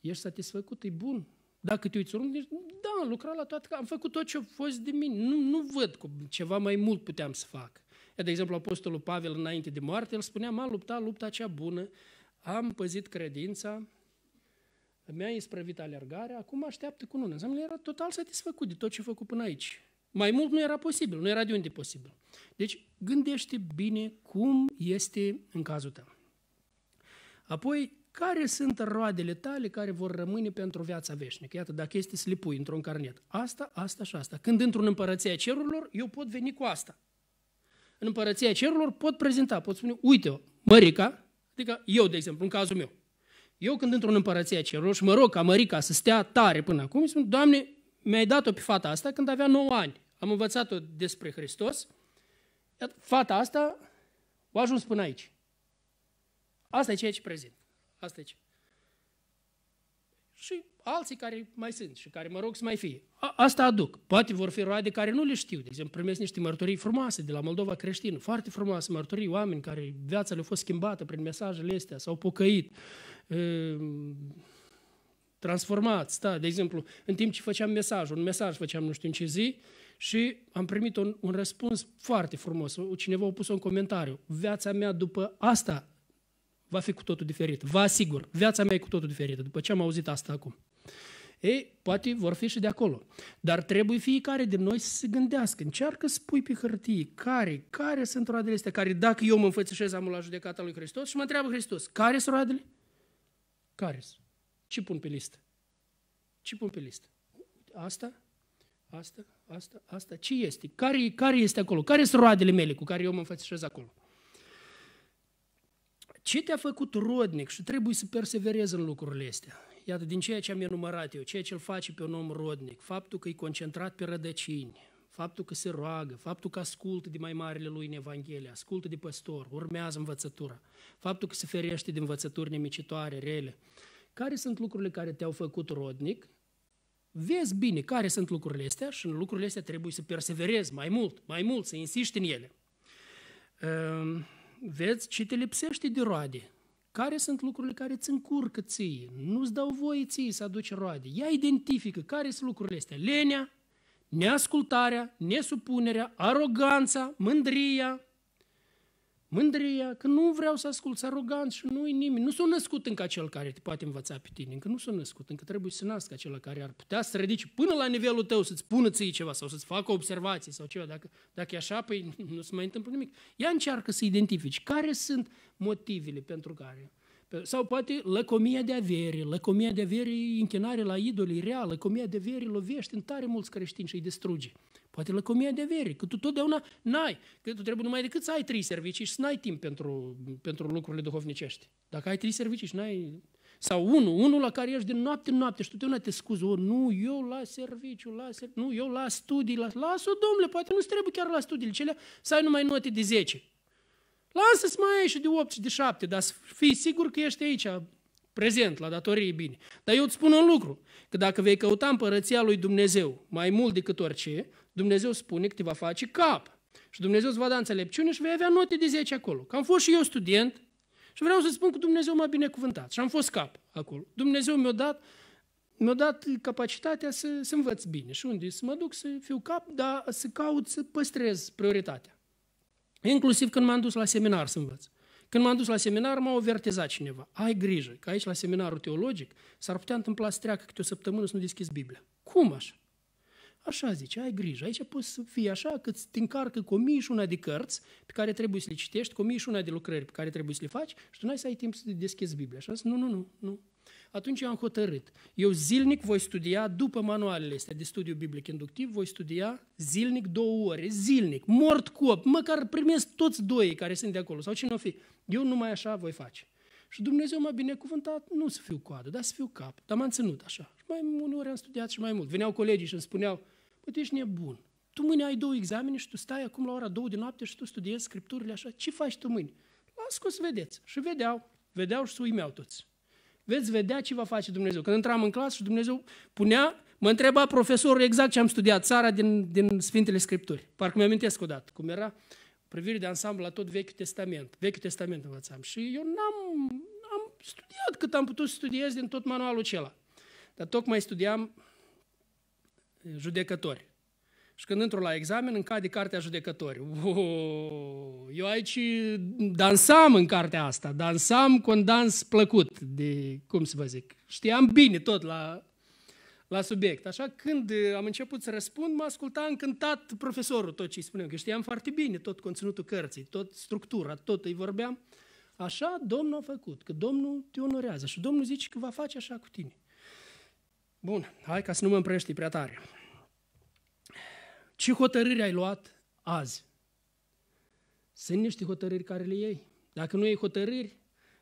Ești satisfăcut? E bun? Dacă te uiți lung, deci, da, am lucrat la toate, am făcut tot ce a fost de mine. Nu, nu văd cum ceva mai mult puteam să fac. De exemplu, Apostolul Pavel, înainte de moarte, el spunea, m a luptat lupta cea bună, am păzit credința, mi-a isprăvit alergarea, acum așteaptă cu nună. Înseamnă era total satisfăcut de tot ce a făcut până aici. Mai mult nu era posibil, nu era de unde posibil. Deci, gândește bine cum este în cazul tău. Apoi, care sunt roadele tale care vor rămâne pentru viața veșnică? Iată, dacă este să le pui într-un carnet, asta, asta și asta. Când într-un împărăția cerurilor, eu pot veni cu asta. În împărăția cerurilor pot prezenta, pot spune, uite, Mărica, adică eu, de exemplu, în cazul meu, eu când într-un împărăția cerurilor și mă rog ca Mărica să stea tare până acum, îi spun, Doamne, mi-ai dat-o pe fata asta când avea 9 ani. Am învățat-o despre Hristos. Iată, fata asta o ajuns până aici. Asta e ceea ce prezint. Asta e ce. Și alții care mai sunt și care mă rog să mai fie. A, asta aduc. Poate vor fi roade care nu le știu. De exemplu, primesc niște mărturii frumoase de la Moldova creștină. Foarte frumoase mărturii, oameni care viața le-a fost schimbată prin mesajele astea, s-au pocăit. E, ehm, transformați, da, de exemplu, în timp ce făceam mesaj, un mesaj făceam nu știu în ce zi și am primit un, un răspuns foarte frumos, cineva a pus un comentariu, viața mea după asta va fi cu totul diferit. Vă asigur, viața mea e cu totul diferită, după ce am auzit asta acum. Ei, poate vor fi și de acolo. Dar trebuie fiecare din noi să se gândească. Încearcă să pui pe hârtie care, care sunt roadele astea, care dacă eu mă înfățișez amul la judecata lui Hristos și mă întreabă Hristos, care sunt roadele? Care sunt? Ce pun pe listă? Ce pun pe listă? Asta? Asta? Asta? Asta? Ce este? Care, care este acolo? Care sunt roadele mele cu care eu mă înfățișez acolo? Ce te-a făcut rodnic și trebuie să perseverezi în lucrurile astea? Iată, din ceea ce am enumerat eu, ceea ce îl face pe un om rodnic, faptul că e concentrat pe rădăcini, faptul că se roagă, faptul că ascultă de mai marile lui în Evanghelie, ascultă de păstor, urmează învățătura, faptul că se ferește de învățături nemicitoare, rele. Care sunt lucrurile care te-au făcut rodnic? Vezi bine care sunt lucrurile astea și în lucrurile astea trebuie să perseverezi mai mult, mai mult, să insiști în ele. Uh vezi ce te lipsește de roade. Care sunt lucrurile care îți încurcă ție? Nu-ți dau voie ție să aduci roade. Ea identifică care sunt lucrurile astea. Lenea, neascultarea, nesupunerea, aroganța, mândria, mândria, că nu vreau să ascult, arogant și nu-i nimeni. Nu sunt născut încă acel care te poate învăța pe tine, încă nu sunt născut, încă trebuie să nască acel care ar putea să ridice până la nivelul tău, să-ți spună ție ceva sau să-ți facă observații sau ceva. Dacă, dacă e așa, păi nu se mai întâmplă nimic. Ea încearcă să identifici care sunt motivele pentru care sau poate lăcomia de avere. Lăcomia de avere închinare la idolii reală. Lăcomia de avere lovește în tare mulți creștini și îi distruge poate lăcomia de avere, că tu totdeauna n-ai, că tu trebuie numai decât să ai trei servicii și să n-ai timp pentru, pentru lucrurile duhovnicești. Dacă ai trei servicii și n-ai... Sau unul, unul la care ești de noapte în noapte și tu totdeauna te scuzi, o, nu, eu la serviciu, la ser... nu, eu la studii, la... lasă-o, domnule, poate nu-ți trebuie chiar la studiile cele să ai numai note de 10. Lasă-ți mai și de 8 și de 7, dar să fii sigur că ești aici, prezent, la datorii bine. Dar eu îți spun un lucru, că dacă vei căuta împărăția lui Dumnezeu mai mult decât orice, Dumnezeu spune că te va face cap. Și Dumnezeu îți va da înțelepciune și vei avea note de 10 acolo. Că am fost și eu student și vreau să spun că Dumnezeu m-a binecuvântat și am fost cap acolo. Dumnezeu mi-a dat, mi-a dat capacitatea să, să învăț bine și unde să mă duc să fiu cap, dar să caut să păstrez prioritatea. Inclusiv când m-am dus la seminar să învăț. Când m-am dus la seminar, m-a avertizat cineva. Ai grijă, că aici la seminarul teologic s-ar putea întâmpla să treacă câte o săptămână să nu deschizi Biblia. Cum așa? Așa zice, ai grijă, aici poți să fii așa că îți încarcă cu mii și una de cărți pe care trebuie să le citești, cu mii și una de lucrări pe care trebuie să le faci și tu n-ai să ai timp să deschizi Biblia. așa zice, nu, nu, nu, nu. Atunci eu am hotărât. Eu zilnic voi studia, după manualele astea de studiu biblic inductiv, voi studia zilnic două ore, zilnic, mort cop, măcar primesc toți doi care sunt de acolo, sau cine o fi. Eu numai așa voi face. Și Dumnezeu m-a binecuvântat, nu să fiu coadă, dar să fiu cap. Dar m-am ținut așa. Și mai uneori am studiat și mai mult. Veneau colegii și îmi spuneau, tu ești nebun. Tu mâine ai două examene și tu stai acum la ora două de noapte și tu studiezi scripturile așa. Ce faci tu mâine? Las că să vedeți. Și vedeau. Vedeau și se uimeau toți. Veți vedea ce va face Dumnezeu. Când intram în clasă și Dumnezeu punea, mă întreba profesorul exact ce am studiat, țara din, din Sfintele Scripturi. Parcă mi o odată cum era privire de ansamblu la tot Vechiul Testament. Vechiul Testament învățam și eu n-am am studiat cât am putut să studiez din tot manualul acela. Dar tocmai studiam judecători. Și când intru la examen, îmi cade cartea judecători. Oh, eu aici dansam în cartea asta, dansam cu un dans plăcut, de, cum să vă zic, știam bine tot la, la subiect. Așa, când uh, am început să răspund, m-a ascultat încântat profesorul tot ce îi spuneam, că știam foarte bine tot conținutul cărții, tot structura, tot îi vorbeam. Așa Domnul a făcut, că Domnul te onorează și Domnul zice că va face așa cu tine. Bun, hai ca să nu mă împrești prea tare. Ce hotărâri ai luat azi? Sunt niște hotărâri care le iei. Dacă nu iei hotărâri,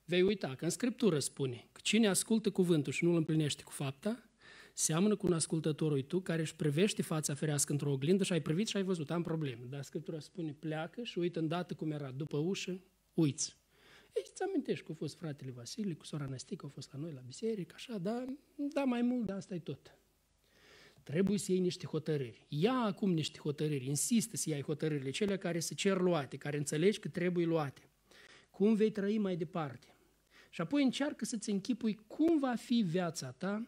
vei uita că în Scriptură spune că cine ascultă cuvântul și nu îl împlinește cu fapta, seamănă cu un ascultător tu care își privește fața ferească într-o oglindă și ai privit și ai văzut, am probleme. Dar Scriptura spune, pleacă și uită îndată cum era, după ușă, uiți. Ei, îți amintești că a fost fratele Vasile, cu sora Năstică, au fost la noi la biserică, așa, da, da mai mult, dar asta e tot. Trebuie să iei niște hotărâri. Ia acum niște hotărâri, insistă să iei hotărârile, cele care se cer luate, care înțelegi că trebuie luate. Cum vei trăi mai departe? Și apoi încearcă să-ți închipui cum va fi viața ta,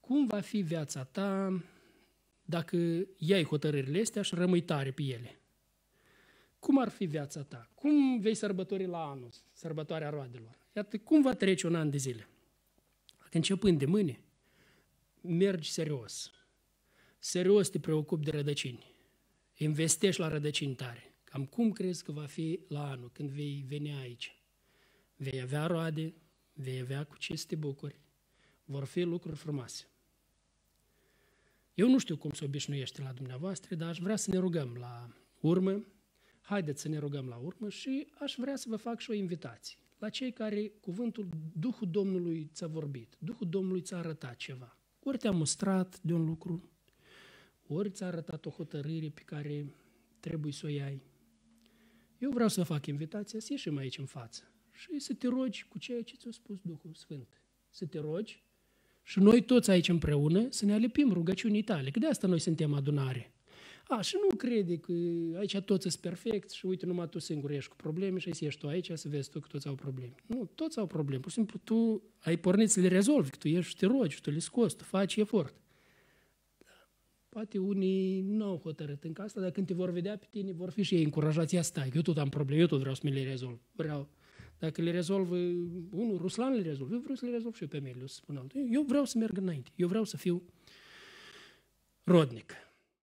cum va fi viața ta dacă iei hotărârile astea și rămâi tare pe ele. Cum ar fi viața ta? Cum vei sărbători la anul, sărbătoarea roadelor? Iată, cum va trece un an de zile? începând de mâine, mergi serios. Serios te preocupi de rădăcini. Investești la rădăcini tare. Cam cum crezi că va fi la anul, când vei veni aici? Vei avea roade, vei avea cu ce să te bucuri. Vor fi lucruri frumoase. Eu nu știu cum se obișnuiește la dumneavoastră, dar aș vrea să ne rugăm la urmă. Haideți să ne rugăm la urmă și aș vrea să vă fac și o invitație la cei care cuvântul Duhul Domnului ți-a vorbit, Duhul Domnului ți-a arătat ceva. Ori te-a mustrat de un lucru, ori ți-a arătat o hotărâre pe care trebuie să o iai. Eu vreau să fac invitația să ieșim aici în față și să te rogi cu ceea ce ți-a spus Duhul Sfânt. Să te rogi și noi toți aici împreună să ne alipim rugăciunii tale, că de asta noi suntem adunare. A, și nu crede că aici toți sunt perfecți și uite numai tu singur ești cu probleme și ai ești tu aici să vezi tu că toți au probleme. Nu, toți au probleme. Pur și simplu tu ai pornit să le rezolvi, că tu ești și te rogi, tu le scoți, tu faci efort. Da. Poate unii nu au hotărât încă asta, dar când te vor vedea pe tine, vor fi și ei încurajați, ia stai, eu tot am probleme, eu tot vreau să mi le rezolv. Vreau. Dacă le rezolv unul, Ruslan le rezolv, eu vreau să le rezolv și eu pe mine, eu să spun altul. Eu vreau să merg înainte, eu vreau să fiu rodnic.